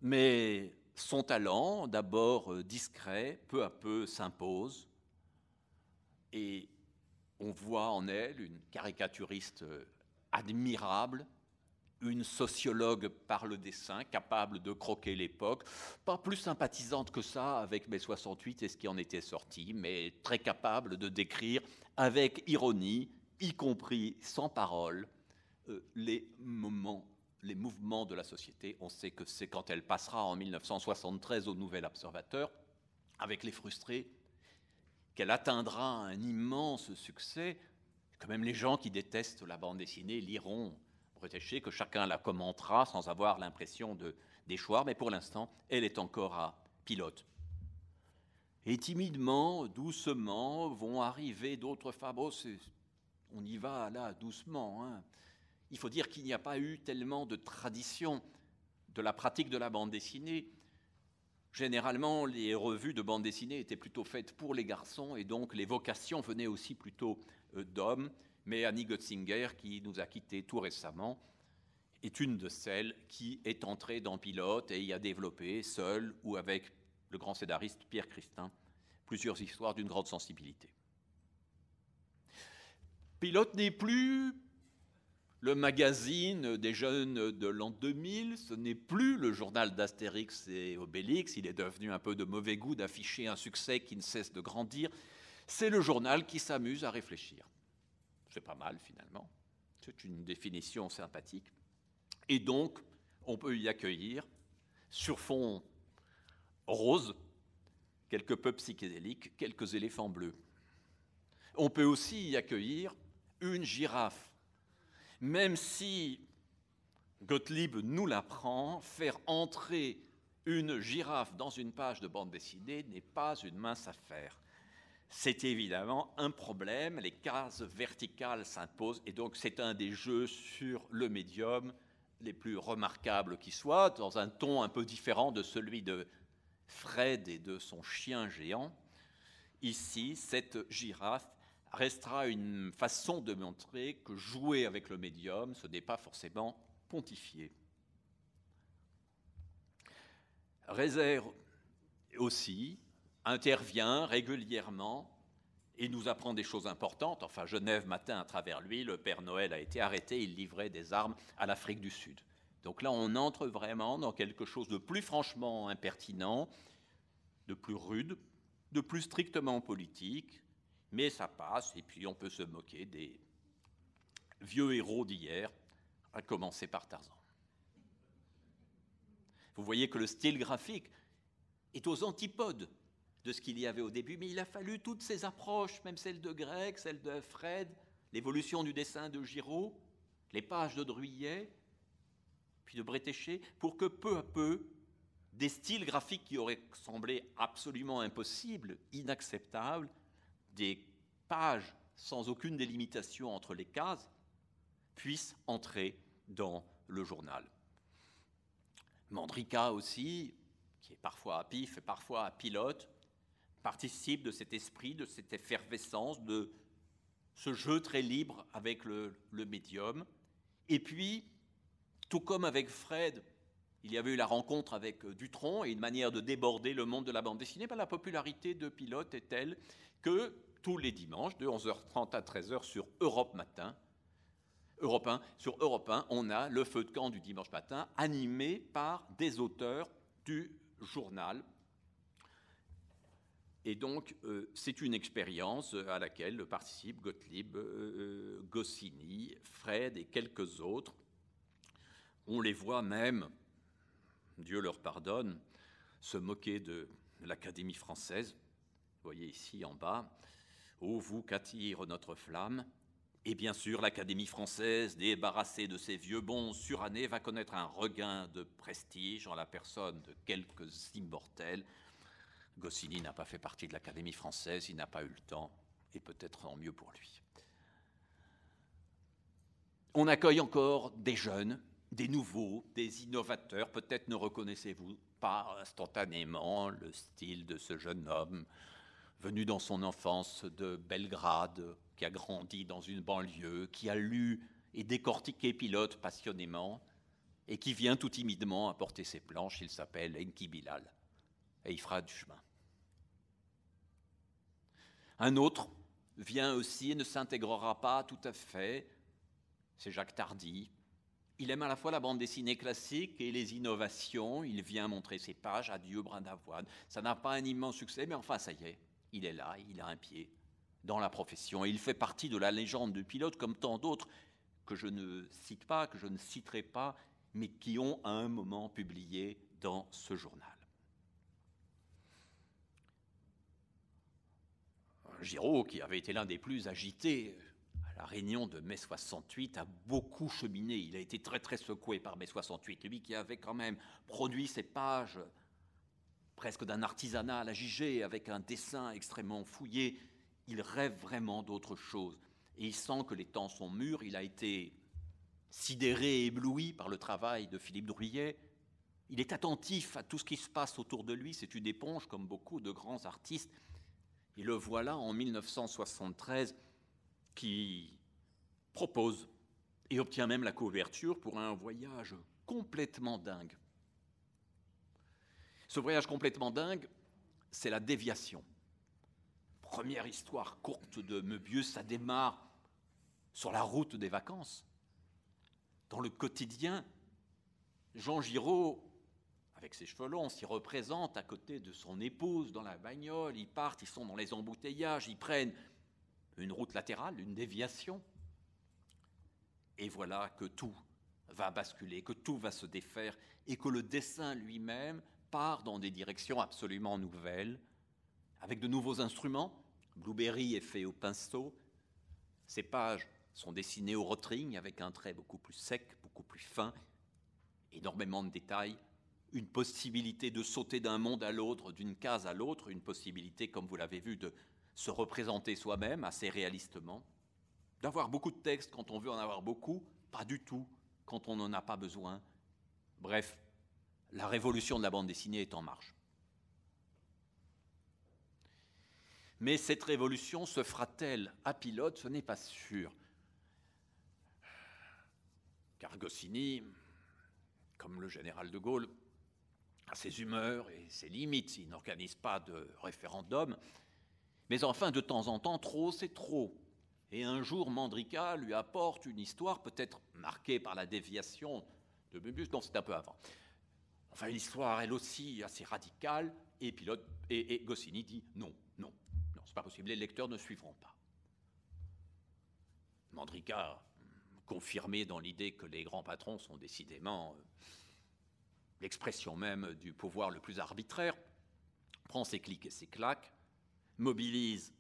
mais son talent, d'abord euh, discret, peu à peu s'impose. Et on voit en elle une caricaturiste euh, admirable, une sociologue par le dessin, capable de croquer l'époque, pas plus sympathisante que ça avec mai 68 et ce qui en était sorti, mais très capable de décrire avec ironie, y compris sans parole, euh, les moments, les mouvements de la société. On sait que c'est quand elle passera en 1973 au Nouvel Observateur, avec les frustrés qu'elle atteindra un immense succès, que même les gens qui détestent la bande dessinée liront que chacun la commentera sans avoir l'impression de déchoir, mais pour l'instant, elle est encore à pilote. Et timidement, doucement, vont arriver d'autres femmes. Oh, on y va là, doucement. Hein. Il faut dire qu'il n'y a pas eu tellement de tradition de la pratique de la bande dessinée Généralement, les revues de bande dessinée étaient plutôt faites pour les garçons et donc les vocations venaient aussi plutôt euh, d'hommes. Mais Annie Götzinger, qui nous a quittés tout récemment, est une de celles qui est entrée dans Pilote et y a développé, seule ou avec le grand scénariste Pierre Christin, plusieurs histoires d'une grande sensibilité. Pilote n'est plus le magazine des jeunes de l'an 2000, ce n'est plus le journal d'Astérix et Obélix, il est devenu un peu de mauvais goût d'afficher un succès qui ne cesse de grandir. C'est le journal qui s'amuse à réfléchir. C'est pas mal finalement, c'est une définition sympathique. Et donc, on peut y accueillir, sur fond rose, quelques peuples psychédéliques, quelques éléphants bleus. On peut aussi y accueillir une girafe même si Gottlieb nous l'apprend, faire entrer une girafe dans une page de bande dessinée n'est pas une mince affaire. C'est évidemment un problème, les cases verticales s'imposent, et donc c'est un des jeux sur le médium les plus remarquables qui soient, dans un ton un peu différent de celui de Fred et de son chien géant. Ici, cette girafe restera une façon de montrer que jouer avec le médium, ce n'est pas forcément pontifier. Réserve aussi intervient régulièrement et nous apprend des choses importantes. Enfin, Genève matin, à travers lui, le Père Noël a été arrêté, il livrait des armes à l'Afrique du Sud. Donc là, on entre vraiment dans quelque chose de plus franchement impertinent, de plus rude, de plus strictement politique, mais ça passe, et puis on peut se moquer des vieux héros d'hier, à commencer par Tarzan. Vous voyez que le style graphique est aux antipodes de ce qu'il y avait au début, mais il a fallu toutes ces approches, même celle de Grec, celle de Fred, l'évolution du dessin de Giraud, les pages de Druillet puis de Bretéché, pour que peu à peu, des styles graphiques qui auraient semblé absolument impossibles, inacceptables, des pages sans aucune délimitation entre les cases puissent entrer dans le journal. Mandrika aussi, qui est parfois à pif et parfois à pilote, participe de cet esprit, de cette effervescence, de ce jeu très libre avec le, médium. Et puis, tout comme avec Fred, il y avait eu la rencontre avec euh, Dutron et une manière de déborder le monde de la bande dessinée, ben, la popularité de Pilote est telle que tous les dimanches de 11h30 à 13h sur Europe Matin. Europe 1, sur Europe 1, on a le feu de camp du dimanche matin animé par des auteurs du journal. Et donc, euh, c'est une expérience euh, à laquelle participent Gottlieb, gossini euh, Goscinny, Fred et quelques autres. On les voit même, Dieu leur pardonne, se moquer de l'Académie française. Vous voyez ici en bas, ô vous qu'attire notre flamme, et bien sûr l'Académie française, débarrassée de ses vieux bons surannés, va connaître un regain de prestige en la personne de quelques immortels. Goscinny n'a pas fait partie de l'Académie française, il n'a pas eu le temps, et peut-être en mieux pour lui. On accueille encore des jeunes, des nouveaux, des innovateurs. Peut-être ne reconnaissez-vous pas instantanément le style de ce jeune homme venu dans son enfance de Belgrade, qui a grandi dans une banlieue, qui a lu et décortiqué Pilote passionnément, et qui vient tout timidement apporter ses planches. Il s'appelle Enki Bilal, et il fera du chemin. Un autre vient aussi et ne s'intégrera pas tout à fait, c'est Jacques Tardy. Il aime à la fois la bande dessinée classique et les innovations. Il vient montrer ses pages à Dieu d'Avoine. Ça n'a pas un immense succès, mais enfin, ça y est il est là, il a un pied dans la profession. Et il fait partie de la légende de pilote comme tant d'autres que je ne cite pas, que je ne citerai pas, mais qui ont à un moment publié dans ce journal. Giraud, qui avait été l'un des plus agités à la réunion de mai 68, a beaucoup cheminé. Il a été très très secoué par mai 68. Lui qui avait quand même produit ses pages presque d'un artisanat à la avec un dessin extrêmement fouillé. Il rêve vraiment d'autre chose. Et il sent que les temps sont mûrs. Il a été sidéré et ébloui par le travail de Philippe Drouillet. Il est attentif à tout ce qui se passe autour de lui. C'est une éponge, comme beaucoup de grands artistes. Et le voilà en 1973 qui propose et obtient même la couverture pour un voyage complètement dingue ce voyage complètement dingue, c'est la déviation. Première histoire courte de Meubieux, ça démarre sur la route des vacances. Dans le quotidien, Jean Giraud, avec ses cheveux longs, s'y représente à côté de son épouse dans la bagnole. Ils partent, ils sont dans les embouteillages, ils prennent une route latérale, une déviation. Et voilà que tout va basculer, que tout va se défaire et que le dessin lui-même part dans des directions absolument nouvelles, avec de nouveaux instruments. Blueberry est fait au pinceau. Ses pages sont dessinées au rotring avec un trait beaucoup plus sec, beaucoup plus fin, énormément de détails, une possibilité de sauter d'un monde à l'autre, d'une case à l'autre, une possibilité, comme vous l'avez vu, de se représenter soi-même assez réalistement, d'avoir beaucoup de textes quand on veut en avoir beaucoup, pas du tout quand on n'en a pas besoin. Bref, la révolution de la bande dessinée est en marche. Mais cette révolution se fera-t-elle à pilote Ce n'est pas sûr. Car Goscinny, comme le général de Gaulle, a ses humeurs et ses limites. Il n'organise pas de référendum. Mais enfin, de temps en temps, trop, c'est trop. Et un jour, Mandrika lui apporte une histoire peut-être marquée par la déviation de Bubus. Non, c'est un peu avant. Enfin, une histoire, elle aussi, assez radicale, et, pilote, et, Goscinny dit non, non, non, c'est pas possible, les lecteurs ne suivront pas. Mandrika, hum, confirmé dans l'idée que les grands patrons sont décidément euh, l'expression même du pouvoir le plus arbitraire, prend ses clics et ses claques, mobilise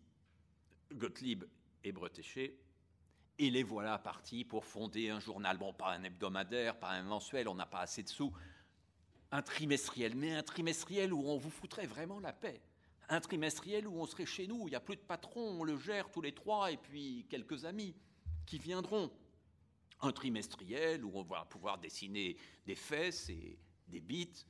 Gottlieb et Bretéché, et les voilà partis pour fonder un journal, bon, pas un hebdomadaire, pas un mensuel, on n'a pas assez de sous, un trimestriel, mais un trimestriel où on vous foutrait vraiment la paix. Un trimestriel où on serait chez nous, il n'y a plus de patron, on le gère tous les trois et puis quelques amis qui viendront. Un trimestriel où on va pouvoir dessiner des fesses et des bites,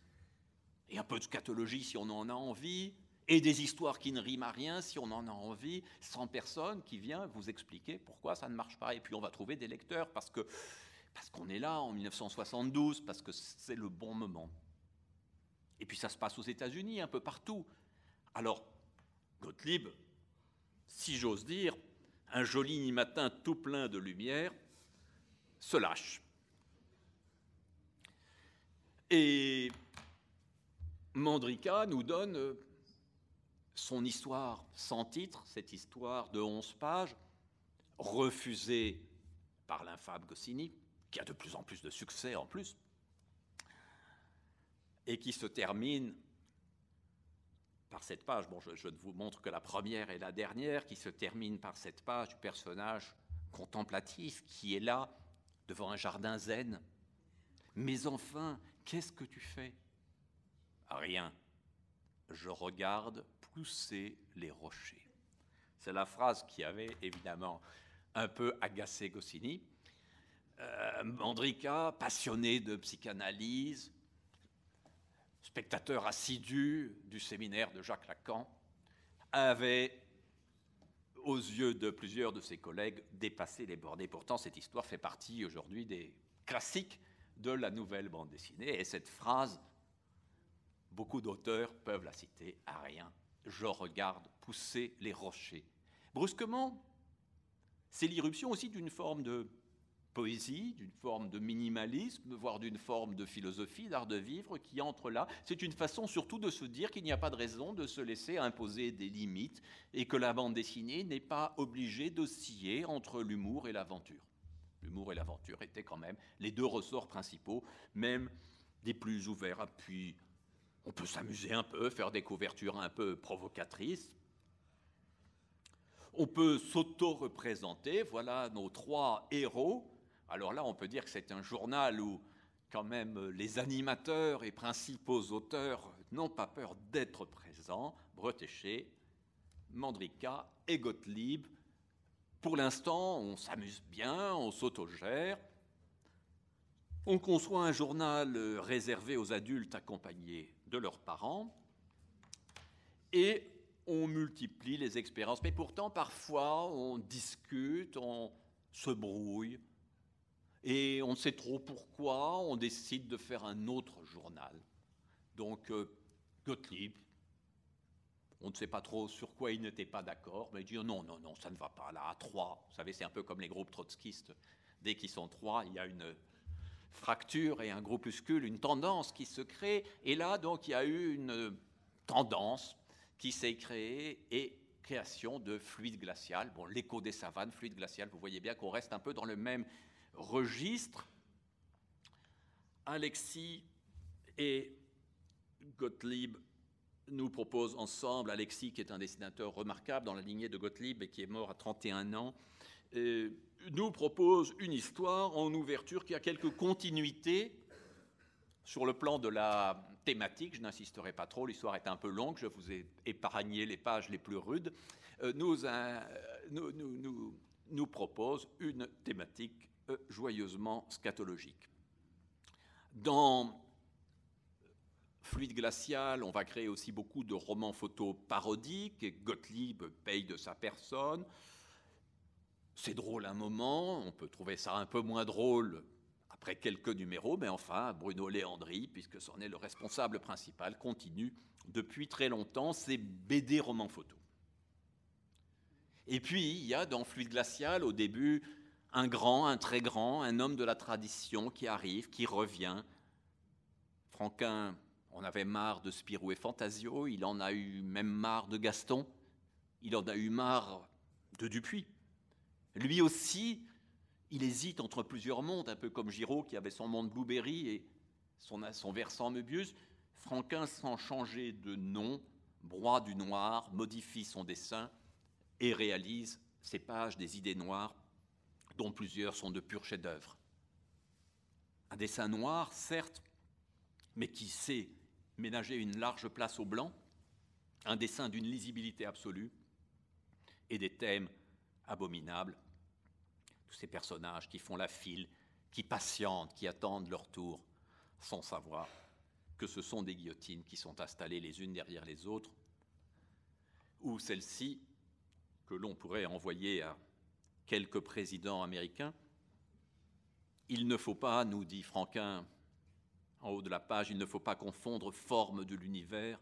et un peu de scatologie si on en a envie, et des histoires qui ne riment à rien si on en a envie, sans personne qui vient vous expliquer pourquoi ça ne marche pas. Et puis on va trouver des lecteurs parce que parce qu'on est là en 1972, parce que c'est le bon moment. Et puis ça se passe aux États-Unis, un peu partout. Alors, Gottlieb, si j'ose dire, un joli matin tout plein de lumière, se lâche. Et Mandrika nous donne euh, son histoire sans titre, cette histoire de 11 pages, refusée par l'infâme Goscinny, qui a de plus en plus de succès en plus, et qui se termine par cette page, bon, je, ne vous montre que la première et la dernière, qui se termine par cette page du personnage contemplatif qui est là devant un jardin zen. Mais enfin, qu'est-ce que tu fais ah, Rien. Je regarde pousser les rochers. C'est la phrase qui avait évidemment un peu agacé Goscinny. Euh, Mandrika, passionné de psychanalyse, spectateur assidu du séminaire de Jacques Lacan, avait, aux yeux de plusieurs de ses collègues, dépassé les bornes. pourtant, cette histoire fait partie aujourd'hui des classiques de la nouvelle bande dessinée. Et cette phrase, beaucoup d'auteurs peuvent la citer à rien. Je regarde pousser les rochers. Brusquement, c'est l'irruption aussi d'une forme de poésie, d'une forme de minimalisme, voire d'une forme de philosophie, d'art de vivre qui entre là. C'est une façon surtout de se dire qu'il n'y a pas de raison de se laisser imposer des limites et que la bande dessinée n'est pas obligée d'osciller entre l'humour et l'aventure. L'humour et l'aventure étaient quand même les deux ressorts principaux, même des plus ouverts ah, puis on peut s'amuser un peu, faire des couvertures un peu provocatrices, on peut s'auto-représenter. Voilà nos trois héros alors là, on peut dire que c'est un journal où quand même les animateurs et principaux auteurs n'ont pas peur d'être présents, Bretéché, Mandrika et Gottlieb. Pour l'instant, on s'amuse bien, on s'autogère. On conçoit un journal euh, réservé aux adultes accompagnés de leurs parents et on multiplie les expériences. Mais pourtant, parfois, on discute, on se brouille, et on ne sait trop pourquoi, on décide de faire un autre journal. Donc, euh, Gottlieb, on ne sait pas trop sur quoi il n'était pas d'accord, mais il dit oh non, non, non, ça ne va pas là, à trois. Vous savez, c'est un peu comme les groupes trotskistes. Dès qu'ils sont trois, il y a une fracture et un groupuscule, une tendance qui se crée. Et là, donc, il y a eu une tendance qui s'est créée et création de fluide glacial. Bon, l'écho des savanes, fluide glacial, vous voyez bien qu'on reste un peu dans le même registre, Alexis et Gottlieb nous proposent ensemble, Alexis qui est un dessinateur remarquable dans la lignée de Gottlieb et qui est mort à 31 ans, euh, nous propose une histoire en ouverture qui a quelques continuités sur le plan de la thématique. Je n'insisterai pas trop, l'histoire est un peu longue, je vous ai épargné les pages les plus rudes. Euh, euh, nous, nous, nous, nous propose une thématique joyeusement scatologique. Dans Fluide glacial, on va créer aussi beaucoup de romans photos parodiques, et Gottlieb paye de sa personne. C'est drôle un moment, on peut trouver ça un peu moins drôle après quelques numéros, mais enfin, Bruno Léandri, puisque c'en est le responsable principal, continue depuis très longtemps ses BD romans photos. Et puis, il y a dans Fluide glacial, au début, un grand, un très grand, un homme de la tradition qui arrive, qui revient. Franquin on avait marre de Spirou et Fantasio, il en a eu même marre de Gaston, il en a eu marre de Dupuis. Lui aussi, il hésite entre plusieurs mondes, un peu comme Giraud qui avait son monde Blueberry et son, versant Meubius. Franquin, sans changer de nom, broie du noir, modifie son dessin et réalise ses pages des idées noires dont plusieurs sont de purs chefs-d'œuvre. Un dessin noir, certes, mais qui sait ménager une large place au blanc, un dessin d'une lisibilité absolue et des thèmes abominables. Tous ces personnages qui font la file, qui patientent, qui attendent leur tour, sans savoir que ce sont des guillotines qui sont installées les unes derrière les autres, ou celles-ci que l'on pourrait envoyer à quelques présidents américains. Il ne faut pas, nous dit Franquin en haut de la page, il ne faut pas confondre forme de l'univers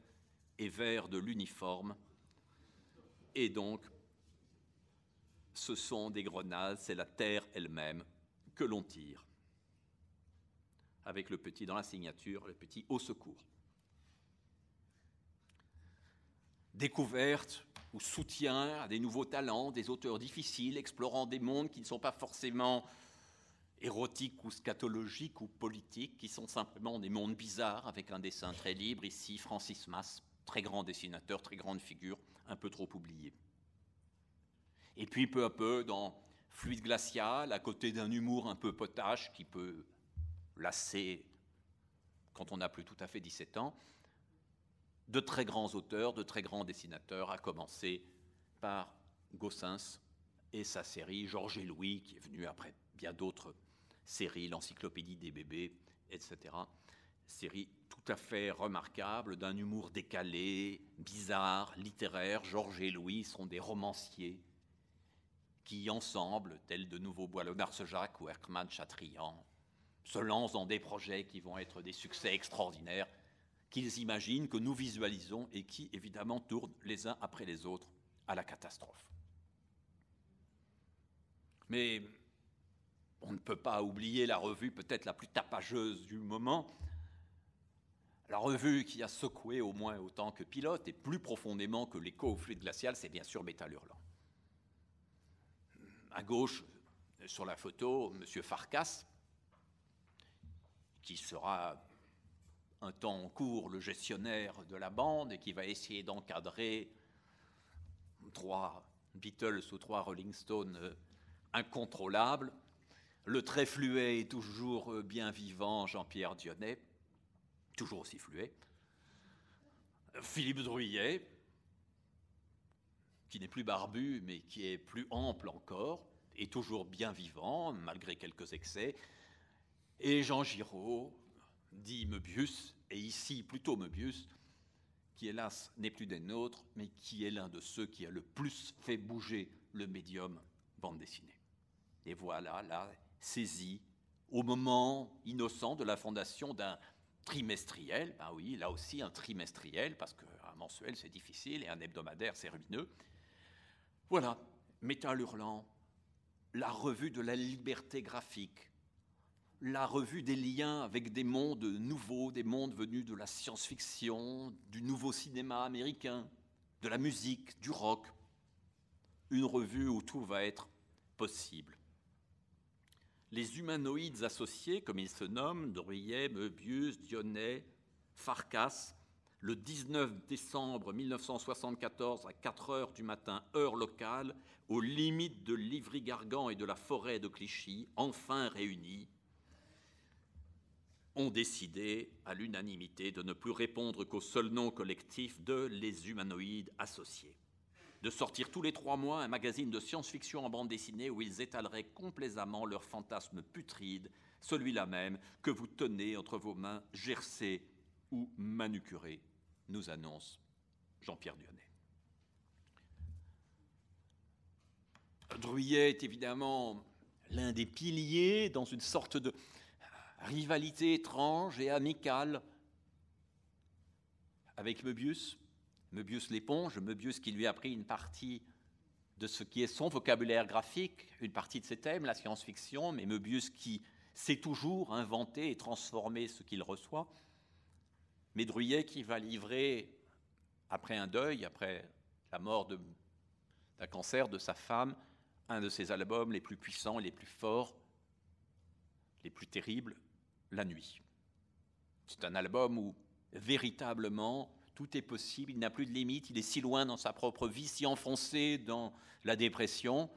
et vers de l'uniforme. Et donc, ce sont des grenades, c'est la Terre elle-même que l'on tire. Avec le petit dans la signature, le petit au secours. découverte ou soutien à des nouveaux talents, des auteurs difficiles, explorant des mondes qui ne sont pas forcément érotiques ou scatologiques ou politiques, qui sont simplement des mondes bizarres avec un dessin très libre. Ici, Francis Mas, très grand dessinateur, très grande figure, un peu trop oublié. Et puis peu à peu, dans Fluide glacial, à côté d'un humour un peu potache qui peut lasser quand on n'a plus tout à fait 17 ans, de très grands auteurs, de très grands dessinateurs, à commencer par Gossens et sa série Georges et Louis, qui est venue après bien d'autres séries, l'Encyclopédie des bébés, etc. Série tout à fait remarquable, d'un humour décalé, bizarre, littéraire. Georges et Louis sont des romanciers qui, ensemble, tels de nouveau Boileau jacques ou Hermann Chatrian, se lancent dans des projets qui vont être des succès extraordinaires qu'ils imaginent, que nous visualisons et qui, évidemment, tournent les uns après les autres à la catastrophe. Mais on ne peut pas oublier la revue peut-être la plus tapageuse du moment, la revue qui a secoué au moins autant que Pilote et plus profondément que l'écho au fluide glacial, c'est bien sûr Métal Hurlant. À gauche, sur la photo, M. Farkas, qui sera un temps en cours le gestionnaire de la bande et qui va essayer d'encadrer trois Beatles ou trois Rolling Stones euh, incontrôlables. Le très fluet et toujours euh, bien vivant, Jean-Pierre Dionnet, toujours aussi fluet. Philippe Druillet, qui n'est plus barbu, mais qui est plus ample encore, et toujours bien vivant, malgré quelques excès. Et Jean Giraud, dit Meubius, et ici plutôt Meubius, qui hélas n'est plus des nôtres, mais qui est l'un de ceux qui a le plus fait bouger le médium bande dessinée. Et voilà, là, saisi au moment innocent de la fondation d'un trimestriel, ben oui, là aussi un trimestriel, parce qu'un mensuel c'est difficile et un hebdomadaire c'est ruineux. Voilà, Métal Hurlant, la revue de la liberté graphique, la revue des liens avec des mondes nouveaux, des mondes venus de la science-fiction, du nouveau cinéma américain, de la musique, du rock. Une revue où tout va être possible. Les humanoïdes associés, comme ils se nomment, Drouillet, Meubius, Dionnet, Farkas, le 19 décembre 1974 à 4 h du matin, heure locale, aux limites de Livry-Gargan et de la forêt de Clichy, enfin réunis, ont décidé à l'unanimité de ne plus répondre qu'au seul nom collectif de Les Humanoïdes Associés, de sortir tous les trois mois un magazine de science-fiction en bande dessinée où ils étaleraient complaisamment leur fantasme putride, celui-là même que vous tenez entre vos mains, gercé ou manucuré, nous annonce Jean-Pierre Dionnet. Druillet est évidemment l'un des piliers dans une sorte de rivalité étrange et amicale avec Möbius, Mebius l'éponge, Möbius qui lui a pris une partie de ce qui est son vocabulaire graphique, une partie de ses thèmes, la science-fiction, mais Mebius qui sait toujours inventer et transformer ce qu'il reçoit, mais qui va livrer, après un deuil, après la mort d'un cancer de sa femme, un de ses albums les plus puissants, et les plus forts, les plus terribles, la nuit. C'est un album où véritablement tout est possible, il n'a plus de limites, il est si loin dans sa propre vie, si enfoncé dans la dépression.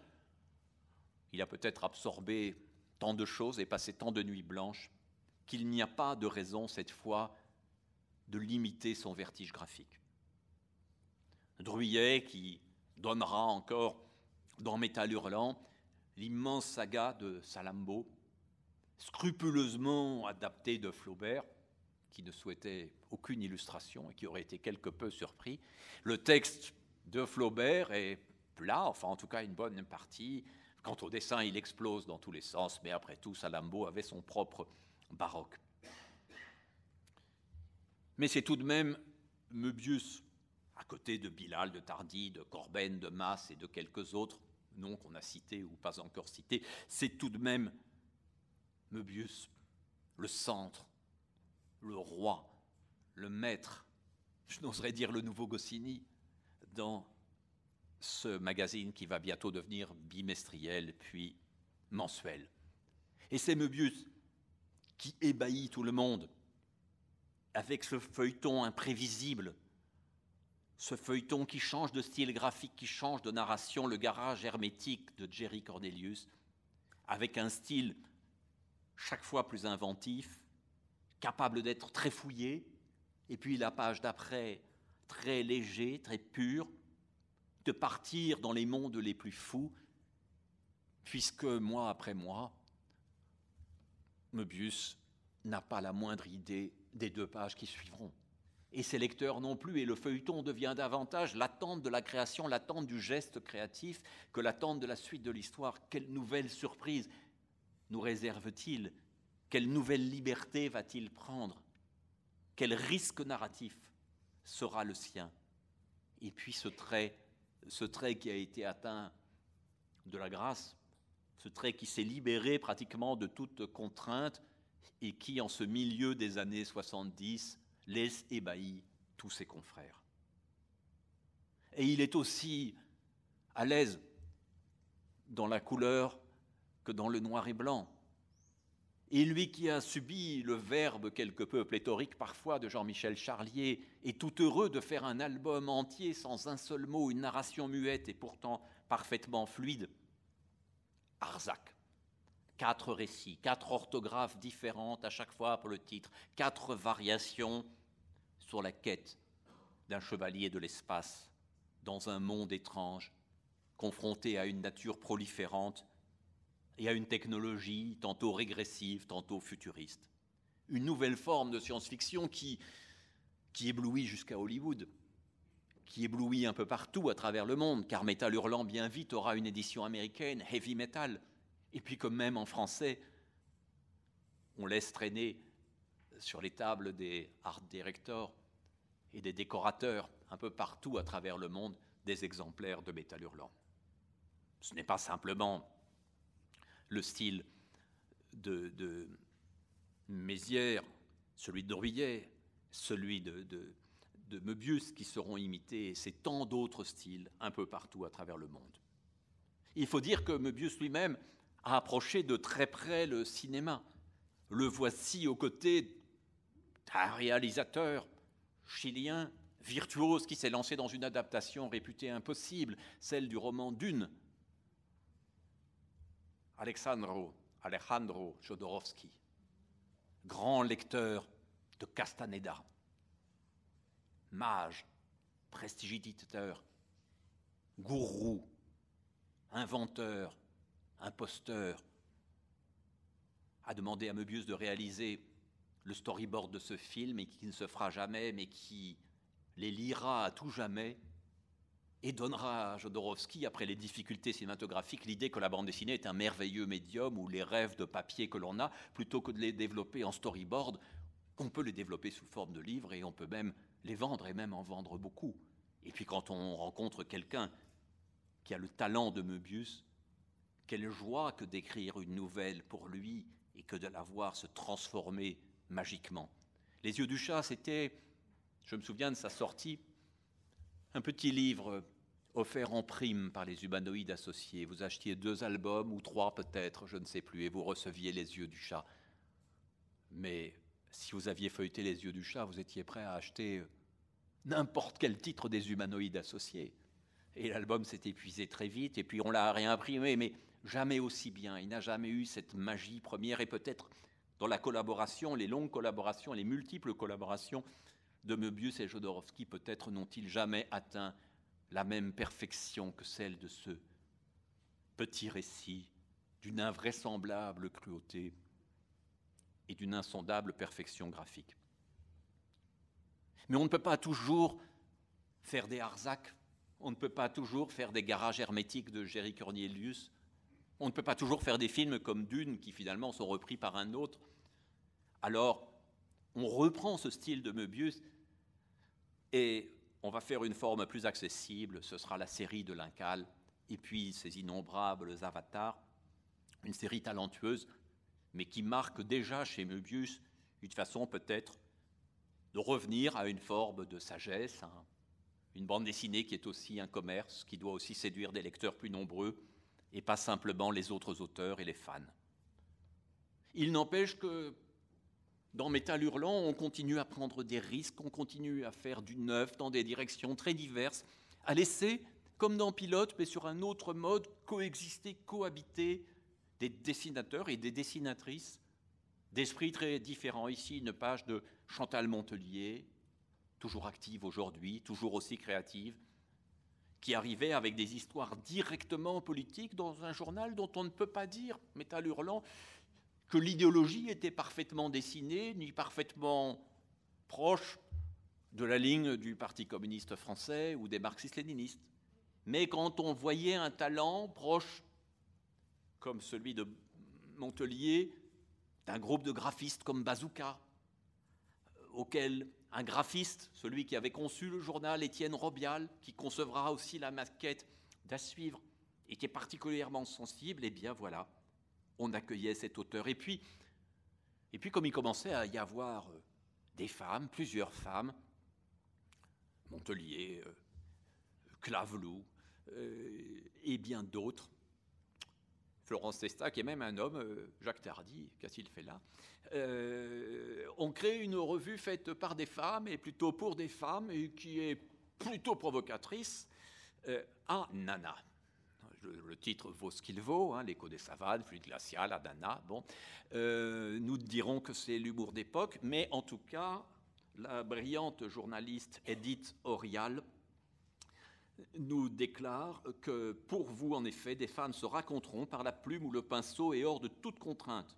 Il a peut-être absorbé tant de choses et passé tant de nuits blanches qu'il n'y a pas de raison cette fois de limiter son vertige graphique. Druyet, qui donnera encore dans Métal Hurlant l'immense saga de Salambo, scrupuleusement adapté de Flaubert, qui ne souhaitait aucune illustration et qui aurait été quelque peu surpris. Le texte de Flaubert est plat, enfin en tout cas une bonne partie. Quant au dessin, il explose dans tous les sens, mais après tout, Salambo avait son propre baroque. Mais c'est tout de même Meubius, à côté de Bilal, de Tardy, de Corben, de Masse et de quelques autres noms qu'on a cités ou pas encore cités, c'est tout de même Mebius, le centre, le roi, le maître, je n'oserais dire le nouveau Goscinny, dans ce magazine qui va bientôt devenir bimestriel puis mensuel. Et c'est Meubius qui ébahit tout le monde avec ce feuilleton imprévisible, ce feuilleton qui change de style graphique, qui change de narration, le garage hermétique de Jerry Cornelius, avec un style chaque fois plus inventif, capable d'être très fouillé, et puis la page d'après, très léger, très pur, de partir dans les mondes les plus fous, puisque mois après mois, Mobius n'a pas la moindre idée des deux pages qui suivront. Et ses lecteurs non plus, et le feuilleton devient davantage l'attente de la création, l'attente du geste créatif, que l'attente de la suite de l'histoire. Quelle nouvelle surprise, nous réserve-t-il Quelle nouvelle liberté va-t-il prendre Quel risque narratif sera le sien Et puis ce trait, ce trait qui a été atteint de la grâce, ce trait qui s'est libéré pratiquement de toute contrainte et qui, en ce milieu des années 70, laisse ébahis tous ses confrères. Et il est aussi à l'aise dans la couleur dans le noir et blanc. Et lui qui a subi le verbe quelque peu pléthorique parfois de Jean-Michel Charlier est tout heureux de faire un album entier sans un seul mot, une narration muette et pourtant parfaitement fluide. Arzac. Quatre récits, quatre orthographes différentes à chaque fois pour le titre, quatre variations sur la quête d'un chevalier de l'espace dans un monde étrange, confronté à une nature proliférante et à une technologie tantôt régressive, tantôt futuriste. Une nouvelle forme de science-fiction qui, éblouit jusqu'à Hollywood, qui éblouit un peu partout à travers le monde, car Metal Hurlant bien vite aura une édition américaine, Heavy Metal, et puis comme même en français, on laisse traîner sur les tables des art directors et des décorateurs un peu partout à travers le monde des exemplaires de Metal Hurlant. Ce n'est pas simplement le style de, Mézières, celui de Dorvillet, celui de, de, Meubius qui seront imités, et c'est tant d'autres styles un peu partout à travers le monde. Il faut dire que Meubius lui-même a approché de très près le cinéma. Le voici aux côtés d'un réalisateur chilien virtuose qui s'est lancé dans une adaptation réputée impossible, celle du roman Dune, Alexandro, Alejandro Jodorowsky, grand lecteur de Castaneda, mage, dictateur gourou, inventeur, imposteur, a demandé à Meubius de réaliser le storyboard de ce film et qui ne se fera jamais, mais qui les lira à tout jamais et donnera à Jodorowsky, après les difficultés cinématographiques, l'idée que la bande dessinée est un merveilleux médium où les rêves de papier que l'on a, plutôt que de les développer en storyboard, on peut les développer sous forme de livres et on peut même les vendre et même en vendre beaucoup. Et puis quand on rencontre quelqu'un qui a le talent de Moebius, quelle joie que d'écrire une nouvelle pour lui et que de la voir se transformer magiquement. Les yeux du chat, c'était, je me souviens de sa sortie, un petit livre euh, offert en prime par les humanoïdes associés. Vous achetiez deux albums ou trois peut-être, je ne sais plus, et vous receviez les yeux du chat. Mais si vous aviez feuilleté les yeux du chat, vous étiez prêt à acheter euh, n'importe quel titre des humanoïdes associés. Et l'album s'est épuisé très vite, et puis on l'a réimprimé, mais jamais aussi bien. Il n'a jamais eu cette magie première, et peut-être dans la collaboration, les longues collaborations, les multiples collaborations de Möbius et Jodorowsky peut-être n'ont-ils jamais atteint la même perfection que celle de ce petit récit d'une invraisemblable cruauté et d'une insondable perfection graphique. Mais on ne peut pas toujours faire des Arzac, on ne peut pas toujours faire des garages hermétiques de Jerry Cornelius, on ne peut pas toujours faire des films comme Dune qui finalement sont repris par un autre. Alors, on reprend ce style de Möbius et on va faire une forme plus accessible, ce sera la série de Lincal, et puis ses innombrables avatars, une série talentueuse, mais qui marque déjà chez Möbius une façon peut-être de revenir à une forme de sagesse, hein. une bande dessinée qui est aussi un commerce, qui doit aussi séduire des lecteurs plus nombreux, et pas simplement les autres auteurs et les fans. Il n'empêche que dans Métal Hurlant, on continue à prendre des risques, on continue à faire du neuf dans des directions très diverses, à laisser, comme dans Pilote, mais sur un autre mode, coexister, cohabiter des dessinateurs et des dessinatrices d'esprits très différents. Ici, une page de Chantal Montelier, toujours active aujourd'hui, toujours aussi créative, qui arrivait avec des histoires directement politiques dans un journal dont on ne peut pas dire, Métal Hurlant, que l'idéologie était parfaitement dessinée, ni parfaitement proche de la ligne du Parti communiste français ou des marxistes-léninistes. Mais quand on voyait un talent proche, comme celui de Montelier, d'un groupe de graphistes comme Bazooka, euh, auquel un graphiste, celui qui avait conçu le journal Étienne Robial, qui concevra aussi la maquette d'à suivre, était particulièrement sensible, et eh bien voilà, on accueillait cet auteur. Et puis, et puis comme il commençait à y avoir euh, des femmes, plusieurs femmes, Montelier, euh, Clavelou, euh, et bien d'autres, Florence Testac est même un homme, Jacques Tardy, quest t il fait là On crée une revue faite par des femmes et plutôt pour des femmes et qui est plutôt provocatrice à Nana le, titre vaut ce qu'il vaut, hein, l'écho des savanes, flux glacial, Adana, bon, euh, nous dirons que c'est l'humour d'époque, mais en tout cas, la brillante journaliste Edith Orial nous déclare que pour vous, en effet, des fans se raconteront par la plume ou le pinceau et hors de toute contrainte.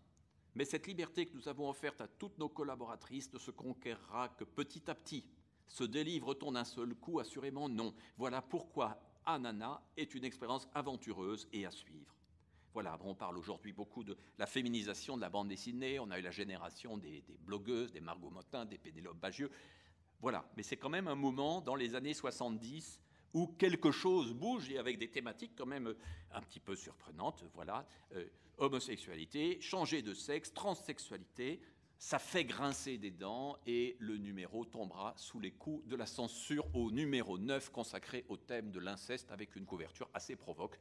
Mais cette liberté que nous avons offerte à toutes nos collaboratrices ne se conquérera que petit à petit. Se délivre-t-on d'un seul coup Assurément non. Voilà pourquoi Anana est une expérience aventureuse et à suivre. Voilà, on parle aujourd'hui beaucoup de la féminisation de la bande dessinée, on a eu la génération des, blogueuses, des Margot Motin, des Pénélope Bagieux. Voilà, mais c'est quand même un moment dans les années 70 où quelque chose bouge et avec des thématiques quand même euh, un petit peu surprenantes. Voilà, euh, homosexualité, changer de sexe, transsexualité, ça fait grincer des dents et le numéro tombera sous les coups de la censure au numéro 9 consacré au thème de l'inceste avec une couverture assez provoque.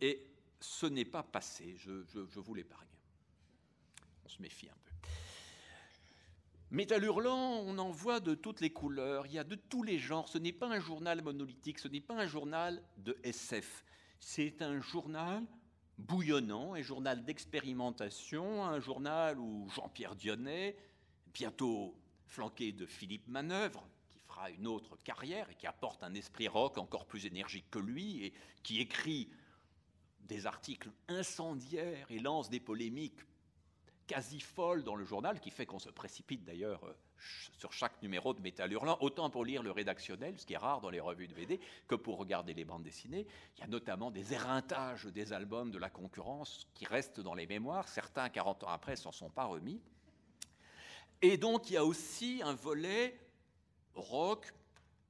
Et ce n'est pas passé, je, je vous l'épargne. On se méfie un peu. Métal hurlant, on en voit de toutes les couleurs, il y a de tous les genres. Ce n'est pas un journal monolithique, ce n'est pas un journal de SF. C'est un journal bouillonnant, un journal d'expérimentation, un journal où Jean-Pierre Dionnet, bientôt flanqué de Philippe Manœuvre, qui fera une autre carrière et qui apporte un esprit rock encore plus énergique que lui, et qui écrit des articles incendiaires et lance des polémiques quasi folles dans le journal, qui fait qu'on se précipite d'ailleurs euh, sur chaque numéro de Métal Hurlant, autant pour lire le rédactionnel, ce qui est rare dans les revues de BD, que pour regarder les bandes dessinées. Il y a notamment des éreintages des albums de la concurrence qui restent dans les mémoires. Certains, 40 ans après, s'en sont pas remis. Et donc, il y a aussi un volet rock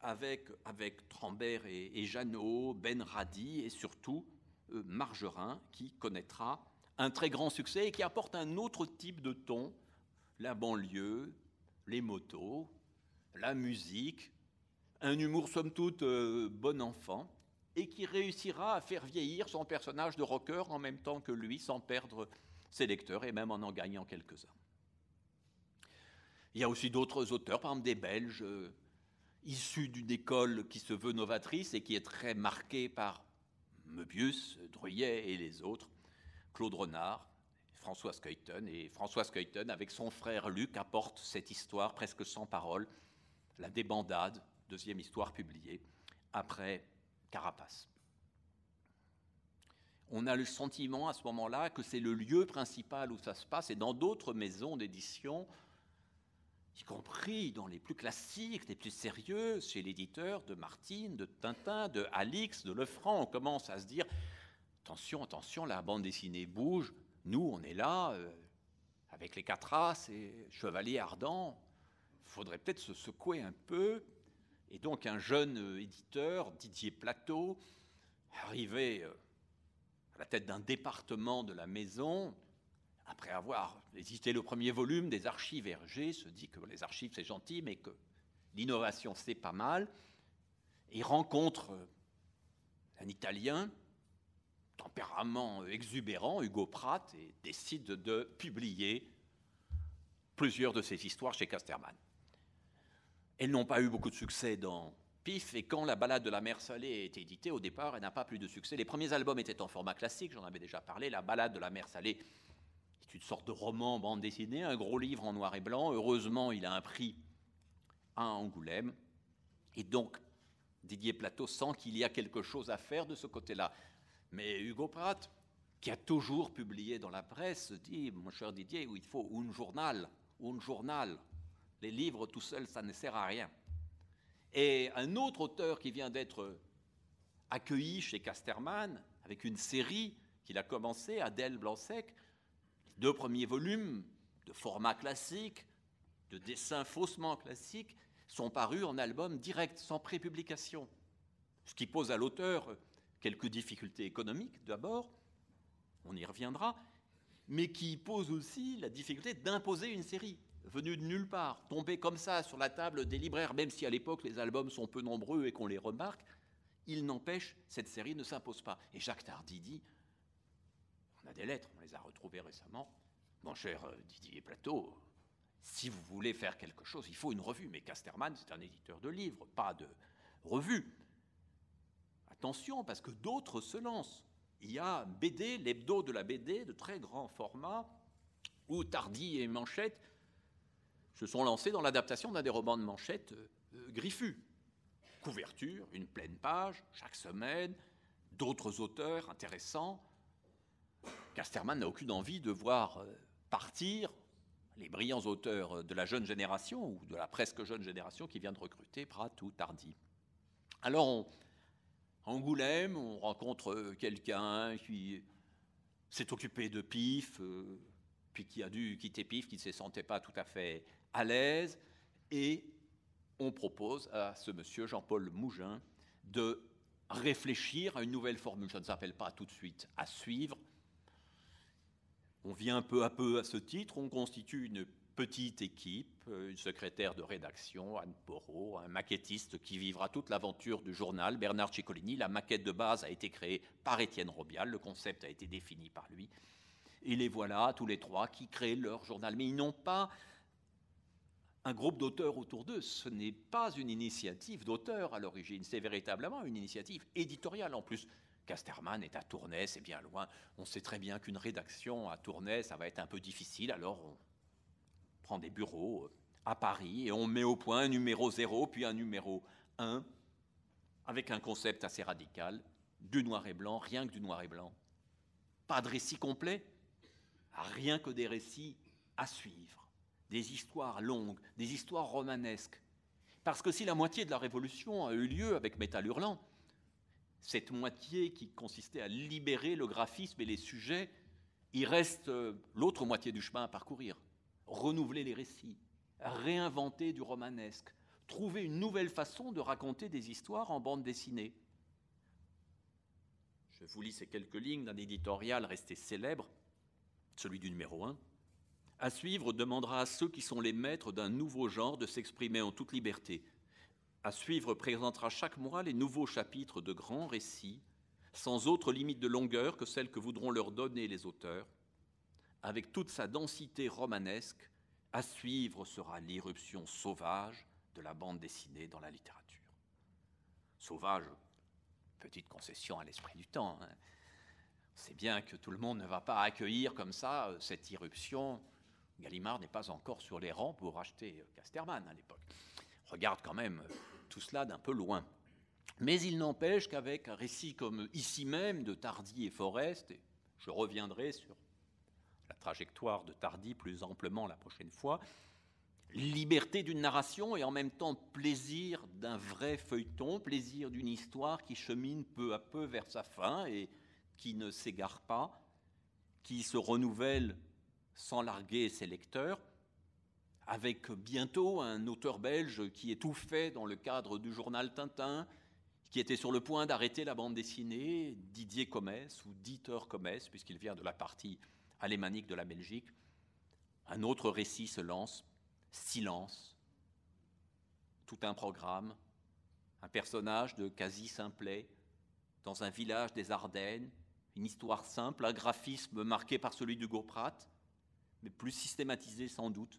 avec, avec Trambert et, et Jeannot, Ben Radi et surtout euh, Margerin, qui connaîtra un très grand succès et qui apporte un autre type de ton, la banlieue, les motos, la musique, un humour somme toute euh, bon enfant, et qui réussira à faire vieillir son personnage de rocker en même temps que lui, sans perdre ses lecteurs et même en en gagnant quelques-uns. Il y a aussi d'autres auteurs, par exemple des Belges, euh, issus d'une école qui se veut novatrice et qui est très marquée par Meubius, Druyet et les autres, Claude Renard, François Skuyten. Et François Skuyten, avec son frère Luc, apporte cette histoire presque sans parole, la débandade, deuxième histoire publiée, après Carapace. On a le sentiment à ce moment-là que c'est le lieu principal où ça se passe, et dans d'autres maisons d'édition, y compris dans les plus classiques, les plus sérieux, chez l'éditeur de Martine, de Tintin, de Alix, de Lefranc, on commence à se dire attention, attention, la bande dessinée bouge, nous, on est là euh, avec les quatre As et chevalier ardent. Il faudrait peut-être se secouer un peu. Et donc, un jeune euh, éditeur, Didier Plateau, arrivé euh, à la tête d'un département de la maison, après avoir édité le premier volume des archives Hergé, se dit que les archives c'est gentil, mais que l'innovation c'est pas mal. Et il rencontre un Italien exubérant, Hugo Pratt décide de publier plusieurs de ses histoires chez Casterman. Elles n'ont pas eu beaucoup de succès dans PIF, et quand La balade de la mer salée est éditée, au départ, elle n'a pas plus de succès. Les premiers albums étaient en format classique, j'en avais déjà parlé. La balade de la mer salée est une sorte de roman bande dessinée, un gros livre en noir et blanc. Heureusement, il a un prix à Angoulême. Et donc, Didier Plateau sent qu'il y a quelque chose à faire de ce côté-là. Mais Hugo Pratt, qui a toujours publié dans la presse, dit, mon cher Didier, il faut un journal, un journal. Les livres tout seuls, ça ne sert à rien. Et un autre auteur qui vient d'être accueilli chez Casterman, avec une série qu'il a commencée, Adèle Blanc-Sec, deux premiers volumes de format classique, de dessins faussement classique, sont parus en album direct, sans prépublication. Ce qui pose à l'auteur quelques difficultés économiques d'abord, on y reviendra, mais qui pose aussi la difficulté d'imposer une série venue de nulle part, tombée comme ça sur la table des libraires, même si à l'époque les albums sont peu nombreux et qu'on les remarque, il n'empêche, cette série ne s'impose pas. Et Jacques Tardidi, dit, on a des lettres, on les a retrouvées récemment, mon cher euh, Didier Plateau, si vous voulez faire quelque chose, il faut une revue, mais Casterman, c'est un éditeur de livres, pas de revue. Attention, parce que d'autres se lancent. Il y a BD, l'hebdo de la BD, de très grand format, où Tardy et Manchette se sont lancés dans l'adaptation d'un des romans de Manchette euh, Griffu. Couverture, une pleine page, chaque semaine, d'autres auteurs intéressants. Casterman n'a aucune envie de voir euh, partir les brillants auteurs euh, de la jeune génération ou de la presque jeune génération qui vient de recruter Pratt ou Tardy. Alors on, Angoulême, on rencontre euh, quelqu'un qui s'est occupé de PIF, euh, puis qui a dû quitter PIF, qui ne se sentait pas tout à fait à l'aise, et on propose à ce monsieur Jean-Paul Mougin de réfléchir à une nouvelle formule. Je ne s'appelle pas tout de suite à suivre. On vient peu à peu à ce titre, on constitue une petite équipe, euh, une secrétaire de rédaction, Anne Porot, un maquettiste qui vivra toute l'aventure du journal, Bernard Ciccolini. La maquette de base a été créée par Étienne Robial, le concept a été défini par lui. Et les voilà, tous les trois, qui créent leur journal. Mais ils n'ont pas un groupe d'auteurs autour d'eux. Ce n'est pas une initiative d'auteur à l'origine, c'est véritablement une initiative éditoriale en plus. Casterman est à Tournai, c'est bien loin. On sait très bien qu'une rédaction à Tournai, ça va être un peu difficile, alors on prend des bureaux euh, à Paris et on met au point un numéro 0 puis un numéro 1 avec un concept assez radical, du noir et blanc, rien que du noir et blanc. Pas de récit complet, rien que des récits à suivre, des histoires longues, des histoires romanesques. Parce que si la moitié de la Révolution a eu lieu avec Métal Hurlant, cette moitié qui consistait à libérer le graphisme et les sujets, il reste euh, l'autre moitié du chemin à parcourir renouveler les récits, réinventer du romanesque, trouver une nouvelle façon de raconter des histoires en bande dessinée. Je vous lis ces quelques lignes d'un éditorial resté célèbre, celui du numéro 1. À suivre demandera à ceux qui sont les maîtres d'un nouveau genre de s'exprimer en toute liberté. À suivre présentera chaque mois les nouveaux chapitres de grands récits, sans autre limite de longueur que celle que voudront leur donner les auteurs avec toute sa densité romanesque, à suivre sera l'irruption sauvage de la bande dessinée dans la littérature. Sauvage, petite concession à l'esprit du temps. Hein. C'est bien que tout le monde ne va pas accueillir comme ça euh, cette irruption. Gallimard n'est pas encore sur les rangs pour racheter euh, Casterman à l'époque. Regarde quand même euh, tout cela d'un peu loin. Mais il n'empêche qu'avec un récit comme ici même de Tardy et Forest, et je reviendrai sur trajectoire de Tardy plus amplement la prochaine fois, liberté d'une narration et en même temps plaisir d'un vrai feuilleton, plaisir d'une histoire qui chemine peu à peu vers sa fin et qui ne s'égare pas, qui se renouvelle sans larguer ses lecteurs, avec bientôt un auteur belge qui fait dans le cadre du journal Tintin, qui était sur le point d'arrêter la bande dessinée, Didier Comès ou Dieter Comès, puisqu'il vient de la partie alémanique de la Belgique. Un autre récit se lance, silence, tout un programme, un personnage de quasi simplet, dans un village des Ardennes, une histoire simple, un graphisme marqué par celui du Goprat, mais plus systématisé sans doute,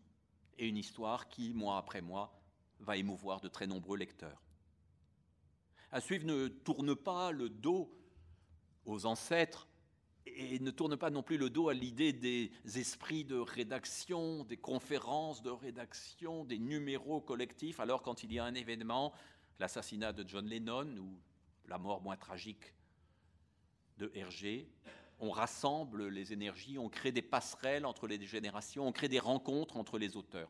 et une histoire qui, mois après mois, va émouvoir de très nombreux lecteurs. À suivre ne tourne pas le dos aux ancêtres et ne tourne pas non plus le dos à l'idée des esprits de rédaction, des conférences de rédaction, des numéros collectifs. Alors quand il y a un événement, l'assassinat de John Lennon ou la mort moins tragique de Hergé, on rassemble les énergies, on crée des passerelles entre les générations, on crée des rencontres entre les auteurs.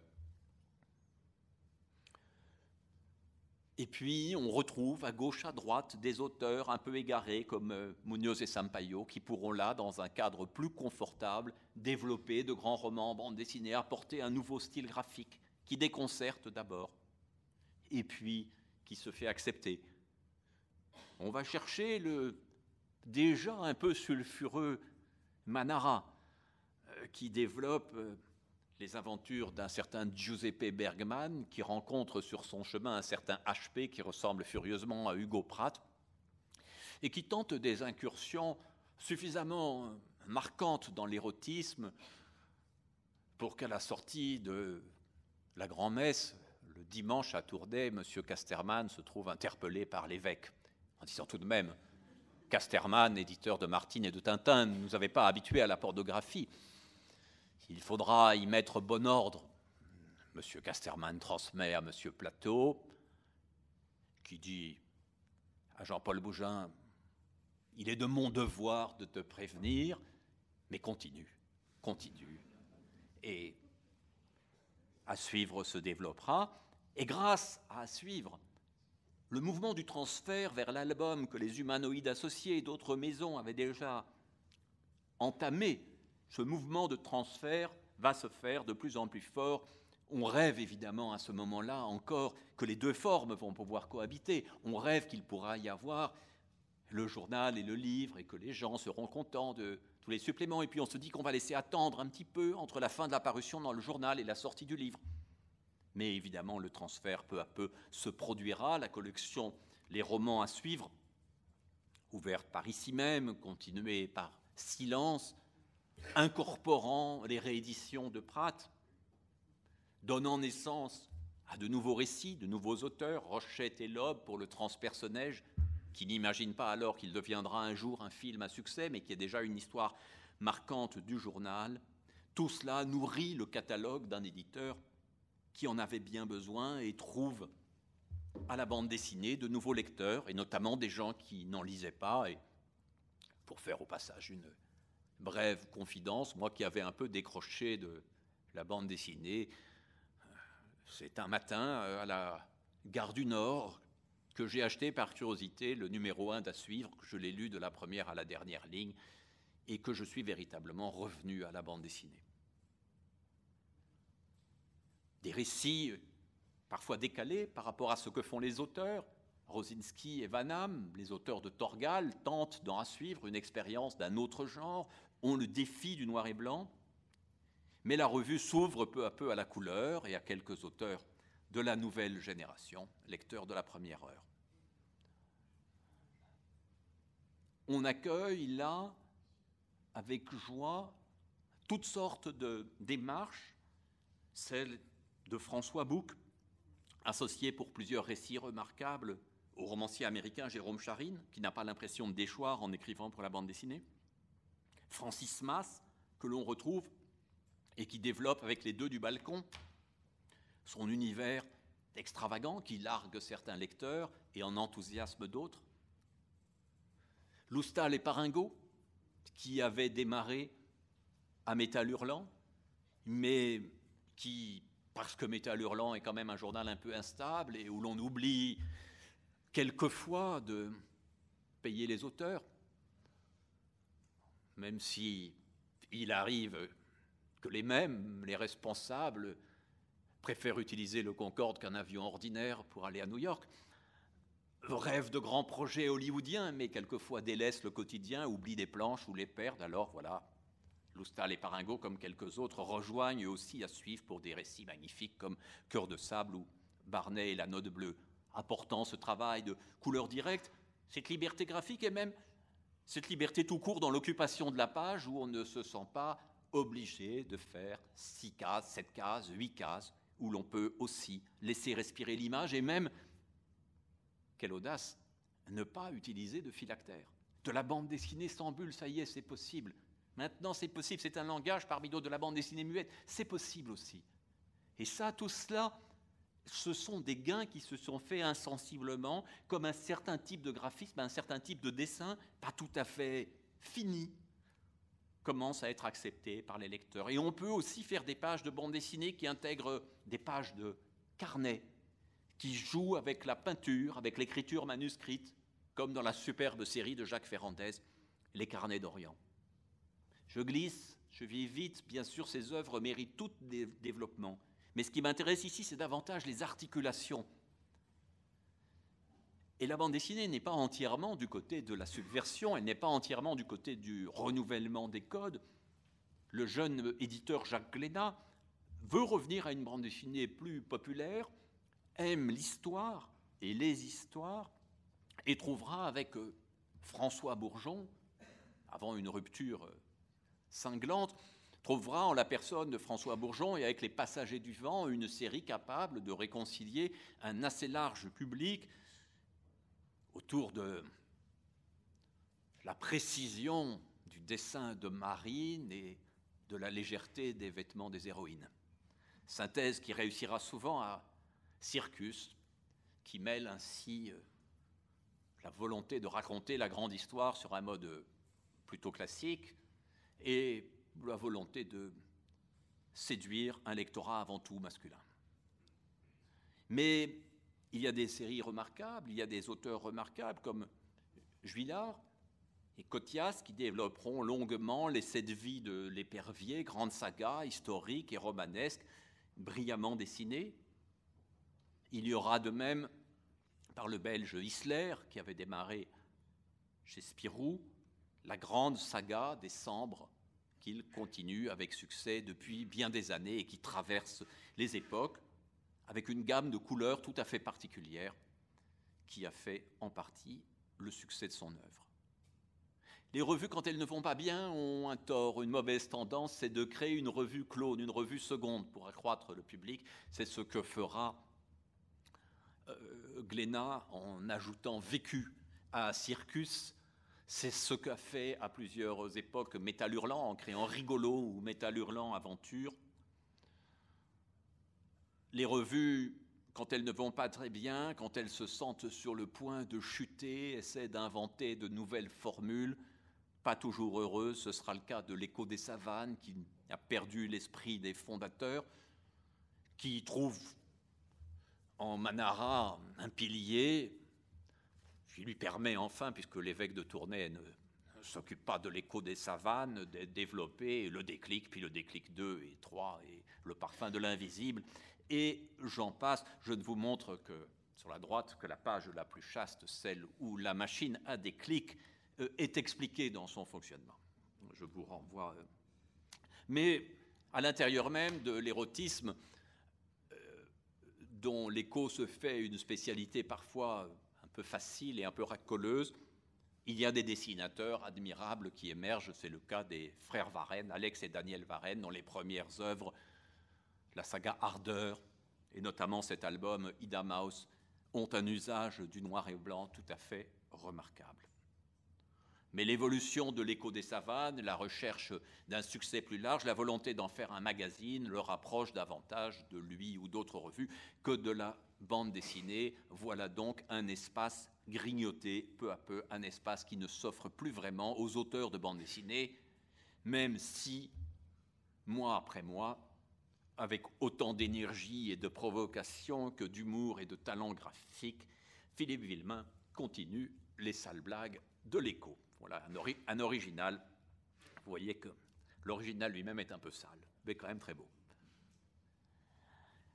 Et puis, on retrouve à gauche, à droite, des auteurs un peu égarés comme euh, Munoz et Sampaio, qui pourront là, dans un cadre plus confortable, développer de grands romans en bande dessinée, apporter un nouveau style graphique qui déconcerte d'abord, et puis qui se fait accepter. On va chercher le déjà un peu sulfureux Manara, euh, qui développe euh, les aventures d'un certain Giuseppe Bergman qui rencontre sur son chemin un certain HP qui ressemble furieusement à Hugo Pratt et qui tente des incursions suffisamment marquantes dans l'érotisme pour qu'à la sortie de la grand-messe, le dimanche à Tournai, M. Casterman se trouve interpellé par l'évêque, en disant tout de même, Casterman, éditeur de Martine et de Tintin, ne nous avait pas habitués à la pornographie. Il faudra y mettre bon ordre. Monsieur Casterman transmet à Monsieur Plateau, qui dit à Jean-Paul Bougin Il est de mon devoir de te prévenir, mais continue, continue. Et à suivre se développera. Et grâce à suivre, le mouvement du transfert vers l'album que les humanoïdes associés d'autres maisons avaient déjà entamé ce mouvement de transfert va se faire de plus en plus fort. On rêve évidemment à ce moment-là encore que les deux formes vont pouvoir cohabiter. On rêve qu'il pourra y avoir le journal et le livre et que les gens seront contents de tous les suppléments. Et puis on se dit qu'on va laisser attendre un petit peu entre la fin de la parution dans le journal et la sortie du livre. Mais évidemment, le transfert peu à peu se produira. La collection, les romans à suivre, ouverte par ici même, continuée par silence, incorporant les rééditions de Pratt, donnant naissance à de nouveaux récits, de nouveaux auteurs, Rochette et Loeb pour le transpersonnage, qui n'imagine pas alors qu'il deviendra un jour un film à succès, mais qui est déjà une histoire marquante du journal. Tout cela nourrit le catalogue d'un éditeur qui en avait bien besoin et trouve à la bande dessinée de nouveaux lecteurs, et notamment des gens qui n'en lisaient pas, et pour faire au passage une, Brève confidence, moi qui avais un peu décroché de la bande dessinée, euh, c'est un matin euh, à la gare du Nord que j'ai acheté par curiosité le numéro 1 à suivre, que je l'ai lu de la première à la dernière ligne et que je suis véritablement revenu à la bande dessinée. Des récits euh, parfois décalés par rapport à ce que font les auteurs. Rosinski et Van les auteurs de Torgal, tentent d'en suivre une expérience d'un autre genre, on le défi du noir et blanc, mais la revue s'ouvre peu à peu à la couleur et à quelques auteurs de la nouvelle génération, lecteurs de la première heure. On accueille là, avec joie, toutes sortes de démarches, celle de François Bouc, associé pour plusieurs récits remarquables au romancier américain Jérôme Charine, qui n'a pas l'impression de déchoir en écrivant pour la bande dessinée Francis Mas, que l'on retrouve et qui développe avec les deux du balcon son univers extravagant qui largue certains lecteurs et en enthousiasme d'autres. Loustal et Paringo, qui avaient démarré à Métal Hurlant, mais qui, parce que Métal Hurlant est quand même un journal un peu instable et où l'on oublie quelquefois de payer les auteurs, même si il arrive que les mêmes, les responsables, préfèrent utiliser le Concorde qu'un avion ordinaire pour aller à New York, rêvent de grands projets hollywoodiens, mais quelquefois délaissent le quotidien, oublient des planches ou les perdent, alors voilà, Loustal et Paringo, comme quelques autres, rejoignent aussi à suivre pour des récits magnifiques comme Cœur de sable ou Barnet et la note bleue, apportant ce travail de couleur directe, cette liberté graphique et même cette liberté tout court dans l'occupation de la page où on ne se sent pas obligé de faire six cases, sept cases, huit cases, où l'on peut aussi laisser respirer l'image et même, quelle audace, ne pas utiliser de phylactère. De la bande dessinée sans bulle, ça y est, c'est possible. Maintenant, c'est possible, c'est un langage parmi d'autres de la bande dessinée muette, c'est possible aussi. Et ça, tout cela, ce sont des gains qui se sont faits insensiblement, comme un certain type de graphisme, un certain type de dessin, pas tout à fait fini, commence à être accepté par les lecteurs. Et on peut aussi faire des pages de bande dessinée qui intègrent des pages de carnet, qui jouent avec la peinture, avec l'écriture manuscrite, comme dans la superbe série de Jacques Ferrandez, Les Carnets d'Orient. Je glisse, je vis vite, bien sûr, ces œuvres méritent tout développement mais ce qui m'intéresse ici, c'est davantage les articulations. Et la bande dessinée n'est pas entièrement du côté de la subversion, elle n'est pas entièrement du côté du renouvellement des codes. Le jeune éditeur Jacques Glénat veut revenir à une bande dessinée plus populaire, aime l'histoire et les histoires, et trouvera avec euh, François Bourgeon, avant une rupture euh, cinglante, trouvera en la personne de François Bourgeon et avec les passagers du vent une série capable de réconcilier un assez large public autour de la précision du dessin de Marine et de la légèreté des vêtements des héroïnes. Synthèse qui réussira souvent à Circus, qui mêle ainsi euh, la volonté de raconter la grande histoire sur un mode euh, plutôt classique et la volonté de séduire un lectorat avant tout masculin. Mais il y a des séries remarquables, il y a des auteurs remarquables comme Juillard et Cotias qui développeront longuement les sept vies de l'épervier, grande saga historique et romanesque, brillamment dessinée. Il y aura de même par le Belge Isler qui avait démarré chez Spirou la grande saga des Sambres qu'il continue avec succès depuis bien des années et qui traverse les époques avec une gamme de couleurs tout à fait particulière qui a fait en partie le succès de son œuvre. Les revues, quand elles ne vont pas bien, ont un tort, une mauvaise tendance, c'est de créer une revue clone, une revue seconde pour accroître le public. C'est ce que fera euh, en ajoutant Vécu à Circus, c'est ce qu'a fait à plusieurs époques Métal Hurlant en créant Rigolo ou Métal Hurlant Aventure. Les revues, quand elles ne vont pas très bien, quand elles se sentent sur le point de chuter, essaient d'inventer de nouvelles formules, pas toujours heureuses. Ce sera le cas de L'écho des savanes qui a perdu l'esprit des fondateurs, qui trouve en Manara un pilier lui permet enfin, puisque l'évêque de Tournai ne s'occupe pas de l'écho des savanes, de développer le déclic, puis le déclic 2 et 3, et le parfum de l'invisible, et j'en passe. Je ne vous montre que, sur la droite, que la page la plus chaste, celle où la machine à déclic euh, est expliquée dans son fonctionnement. Je vous renvoie. Euh, mais à l'intérieur même de l'érotisme, euh, dont l'écho se fait une spécialité parfois peu facile et un peu racoleuse. Il y a des dessinateurs admirables qui émergent, c'est le cas des frères Varenne, Alex et Daniel Varenne, dont les premières œuvres, la saga Ardeur, et notamment cet album Ida Mouse, ont un usage du noir et blanc tout à fait remarquable. Mais l'évolution de l'écho des savanes, la recherche d'un succès plus large, la volonté d'en faire un magazine le rapproche davantage de lui ou d'autres revues que de la bande dessinée, voilà donc un espace grignoté peu à peu, un espace qui ne s'offre plus vraiment aux auteurs de bande dessinée, même si, mois après mois, avec autant d'énergie et de provocation que d'humour et de talent graphique, Philippe Villemin continue les sales blagues de l'écho. Voilà un original. Vous voyez que l'original lui-même est un peu sale, mais quand même très beau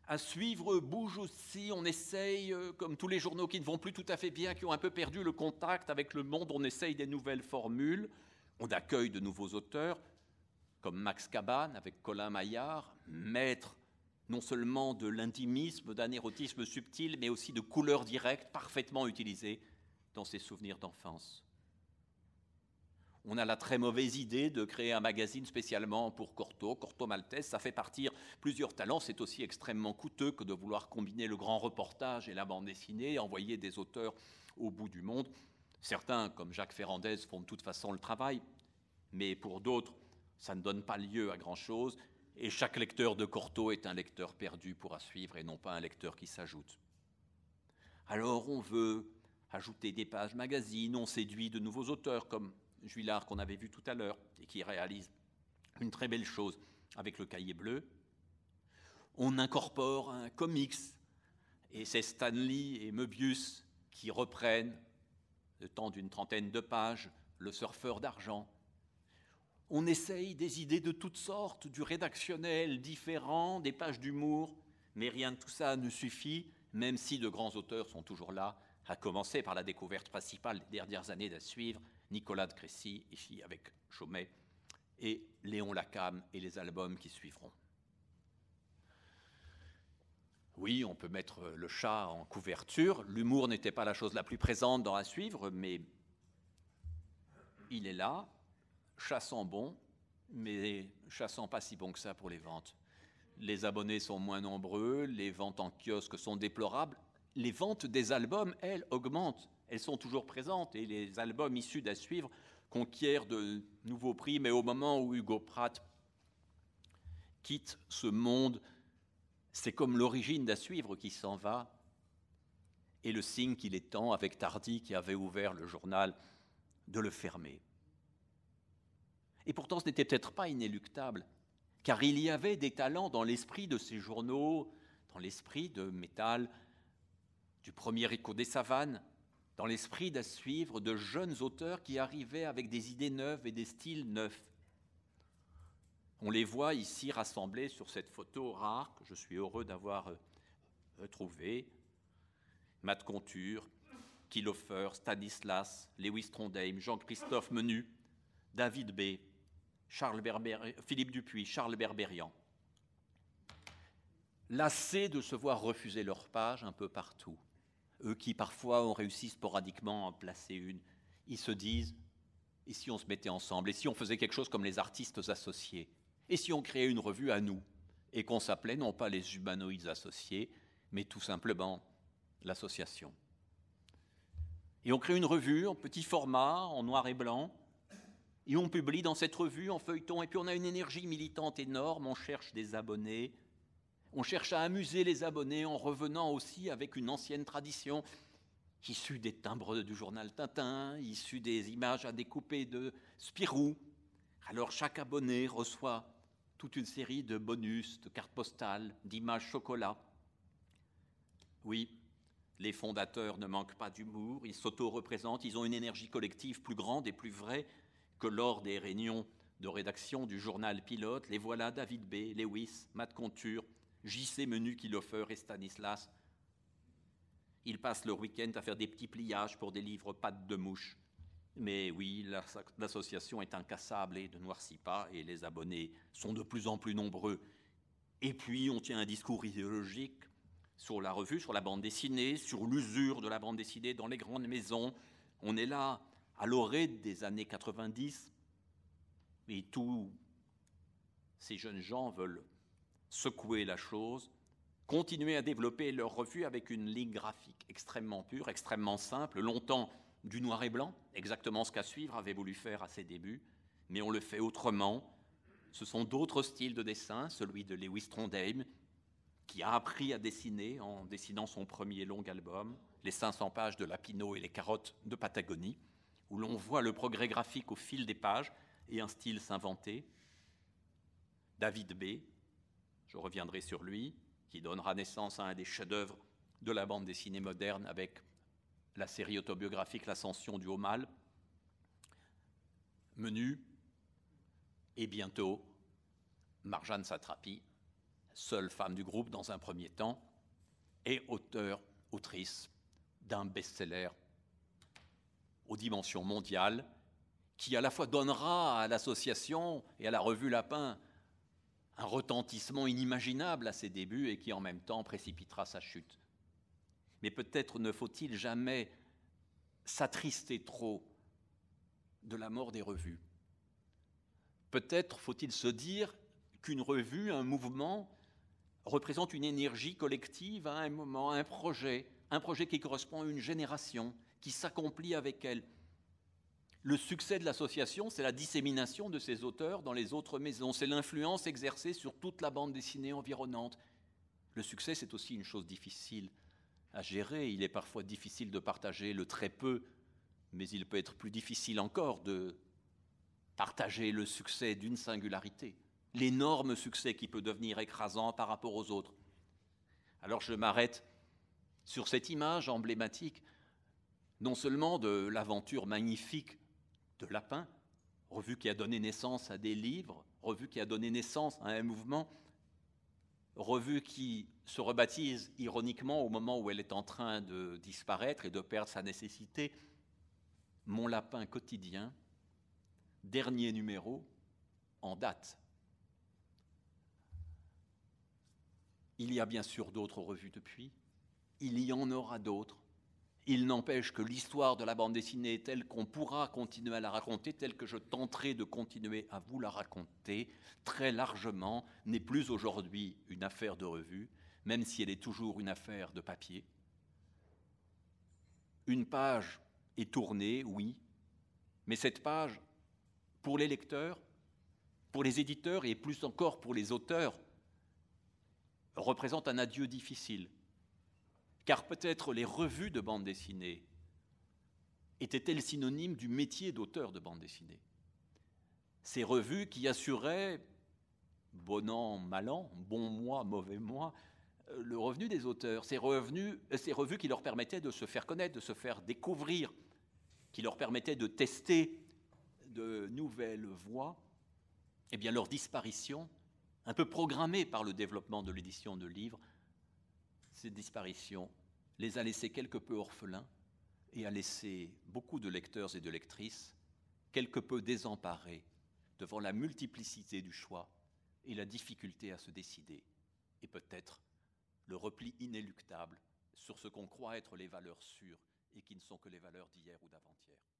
à suivre bouge aussi. On essaye, euh, comme tous les journaux qui ne vont plus tout à fait bien, qui ont un peu perdu le contact avec le monde, on essaye des nouvelles formules. On accueille de nouveaux auteurs, comme Max Caban avec Colin Maillard, maître non seulement de l'intimisme, d'un érotisme subtil, mais aussi de couleurs directes parfaitement utilisées dans ses souvenirs d'enfance. On a la très mauvaise idée de créer un magazine spécialement pour Corto, Corto Maltese. Ça fait partir plusieurs talents. C'est aussi extrêmement coûteux que de vouloir combiner le grand reportage et la bande dessinée, envoyer des auteurs au bout du monde. Certains, comme Jacques Ferrandez, font de toute façon le travail, mais pour d'autres, ça ne donne pas lieu à grand-chose. Et chaque lecteur de Corto est un lecteur perdu pour à suivre et non pas un lecteur qui s'ajoute. Alors on veut ajouter des pages magazine, on séduit de nouveaux auteurs comme Juillard qu'on avait vu tout à l'heure et qui réalise une très belle chose avec le cahier bleu. On incorpore un comics et c'est Stanley et Möbius qui reprennent, le temps d'une trentaine de pages, le surfeur d'argent. On essaye des idées de toutes sortes, du rédactionnel différent, des pages d'humour, mais rien de tout ça ne suffit, même si de grands auteurs sont toujours là, à commencer par la découverte principale des dernières années à suivre, Nicolas de Crécy, ici avec Chaumet, et Léon Lacam et les albums qui suivront. Oui, on peut mettre le chat en couverture. L'humour n'était pas la chose la plus présente dans à suivre, mais il est là, chassant bon, mais chassant pas si bon que ça pour les ventes. Les abonnés sont moins nombreux, les ventes en kiosque sont déplorables. Les ventes des albums, elles, augmentent elles sont toujours présentes et les albums issus d'à suivre conquièrent de nouveaux prix, mais au moment où Hugo Pratt quitte ce monde, c'est comme l'origine d'à suivre qui s'en va et le signe qu'il est temps, avec Tardy qui avait ouvert le journal, de le fermer. Et pourtant, ce n'était peut-être pas inéluctable, car il y avait des talents dans l'esprit de ces journaux, dans l'esprit de métal, du premier écho des savanes, dans l'esprit de suivre de jeunes auteurs qui arrivaient avec des idées neuves et des styles neufs. On les voit ici rassemblés sur cette photo rare que je suis heureux d'avoir euh, retrouvée. Matt Conture, Kilofer, Stanislas, Lewis Trondheim, Jean-Christophe Menu, David B., Philippe Dupuis, Charles Berberian. Lassés de se voir refuser leur page un peu partout, eux qui parfois ont réussi sporadiquement à placer une, ils se disent, et si on se mettait ensemble, et si on faisait quelque chose comme les artistes associés, et si on créait une revue à nous, et qu'on s'appelait non pas les humanoïdes associés, mais tout simplement l'association. Et on crée une revue en petit format, en noir et blanc, et on publie dans cette revue en feuilleton, et puis on a une énergie militante énorme, on cherche des abonnés, on cherche à amuser les abonnés en revenant aussi avec une ancienne tradition issue des timbres du journal Tintin, issue des images à découper de Spirou. Alors chaque abonné reçoit toute une série de bonus, de cartes postales, d'images chocolat. Oui, les fondateurs ne manquent pas d'humour, ils s'auto-représentent, ils ont une énergie collective plus grande et plus vraie que lors des réunions de rédaction du journal pilote. Les voilà David B., Lewis, Matt Conture, J.C. Menu qui et Stanislas. Ils passent le week-end à faire des petits pliages pour des livres pattes de mouche. Mais oui, l'association est incassable et ne noircit pas, et les abonnés sont de plus en plus nombreux. Et puis, on tient un discours idéologique sur la revue, sur la bande dessinée, sur l'usure de la bande dessinée dans les grandes maisons. On est là, à l'orée des années 90, et tous ces jeunes gens veulent secouer la chose, continuer à développer leur revue avec une ligne graphique extrêmement pure, extrêmement simple, longtemps du noir et blanc, exactement ce qu'à suivre avait voulu faire à ses débuts, mais on le fait autrement. Ce sont d'autres styles de dessin, celui de Lewis Trondheim, qui a appris à dessiner en dessinant son premier long album, Les 500 pages de Lapino et les carottes de Patagonie, où l'on voit le progrès graphique au fil des pages et un style s'inventer. David B., je reviendrai sur lui, qui donnera naissance à un des chefs-d'œuvre de la bande dessinée moderne avec la série autobiographique L'ascension du haut mal, Menu, et bientôt Marjane Satrapi, seule femme du groupe dans un premier temps, et auteur, autrice d'un best-seller aux dimensions mondiales, qui à la fois donnera à l'association et à la revue Lapin un retentissement inimaginable à ses débuts et qui en même temps précipitera sa chute. Mais peut-être ne faut-il jamais s'attrister trop de la mort des revues. Peut-être faut-il se dire qu'une revue, un mouvement, représente une énergie collective à un moment, un projet, un projet qui correspond à une génération, qui s'accomplit avec elle. Le succès de l'association, c'est la dissémination de ses auteurs dans les autres maisons, c'est l'influence exercée sur toute la bande dessinée environnante. Le succès, c'est aussi une chose difficile à gérer. Il est parfois difficile de partager le très peu, mais il peut être plus difficile encore de partager le succès d'une singularité, l'énorme succès qui peut devenir écrasant par rapport aux autres. Alors je m'arrête sur cette image emblématique, non seulement de l'aventure magnifique Lapin, revue qui a donné naissance à des livres, revue qui a donné naissance à un mouvement, revue qui se rebaptise ironiquement au moment où elle est en train de disparaître et de perdre sa nécessité, Mon Lapin quotidien, dernier numéro en date. Il y a bien sûr d'autres revues depuis, il y en aura d'autres. Il n'empêche que l'histoire de la bande dessinée telle qu'on pourra continuer à la raconter, telle que je tenterai de continuer à vous la raconter très largement, n'est plus aujourd'hui une affaire de revue, même si elle est toujours une affaire de papier. Une page est tournée, oui, mais cette page, pour les lecteurs, pour les éditeurs et plus encore pour les auteurs, représente un adieu difficile car peut-être les revues de bande dessinée étaient-elles synonymes du métier d'auteur de bande dessinée Ces revues qui assuraient, bon an, mal an, bon mois, mauvais mois, euh, le revenu des auteurs, ces, euh, ces revues qui leur permettaient de se faire connaître, de se faire découvrir, qui leur permettaient de tester de nouvelles voies, eh bien leur disparition, un peu programmée par le développement de l'édition de livres, ces disparitions les a laissés quelque peu orphelins et a laissé beaucoup de lecteurs et de lectrices quelque peu désemparés devant la multiplicité du choix et la difficulté à se décider, et peut-être le repli inéluctable sur ce qu'on croit être les valeurs sûres et qui ne sont que les valeurs d'hier ou d'avant-hier.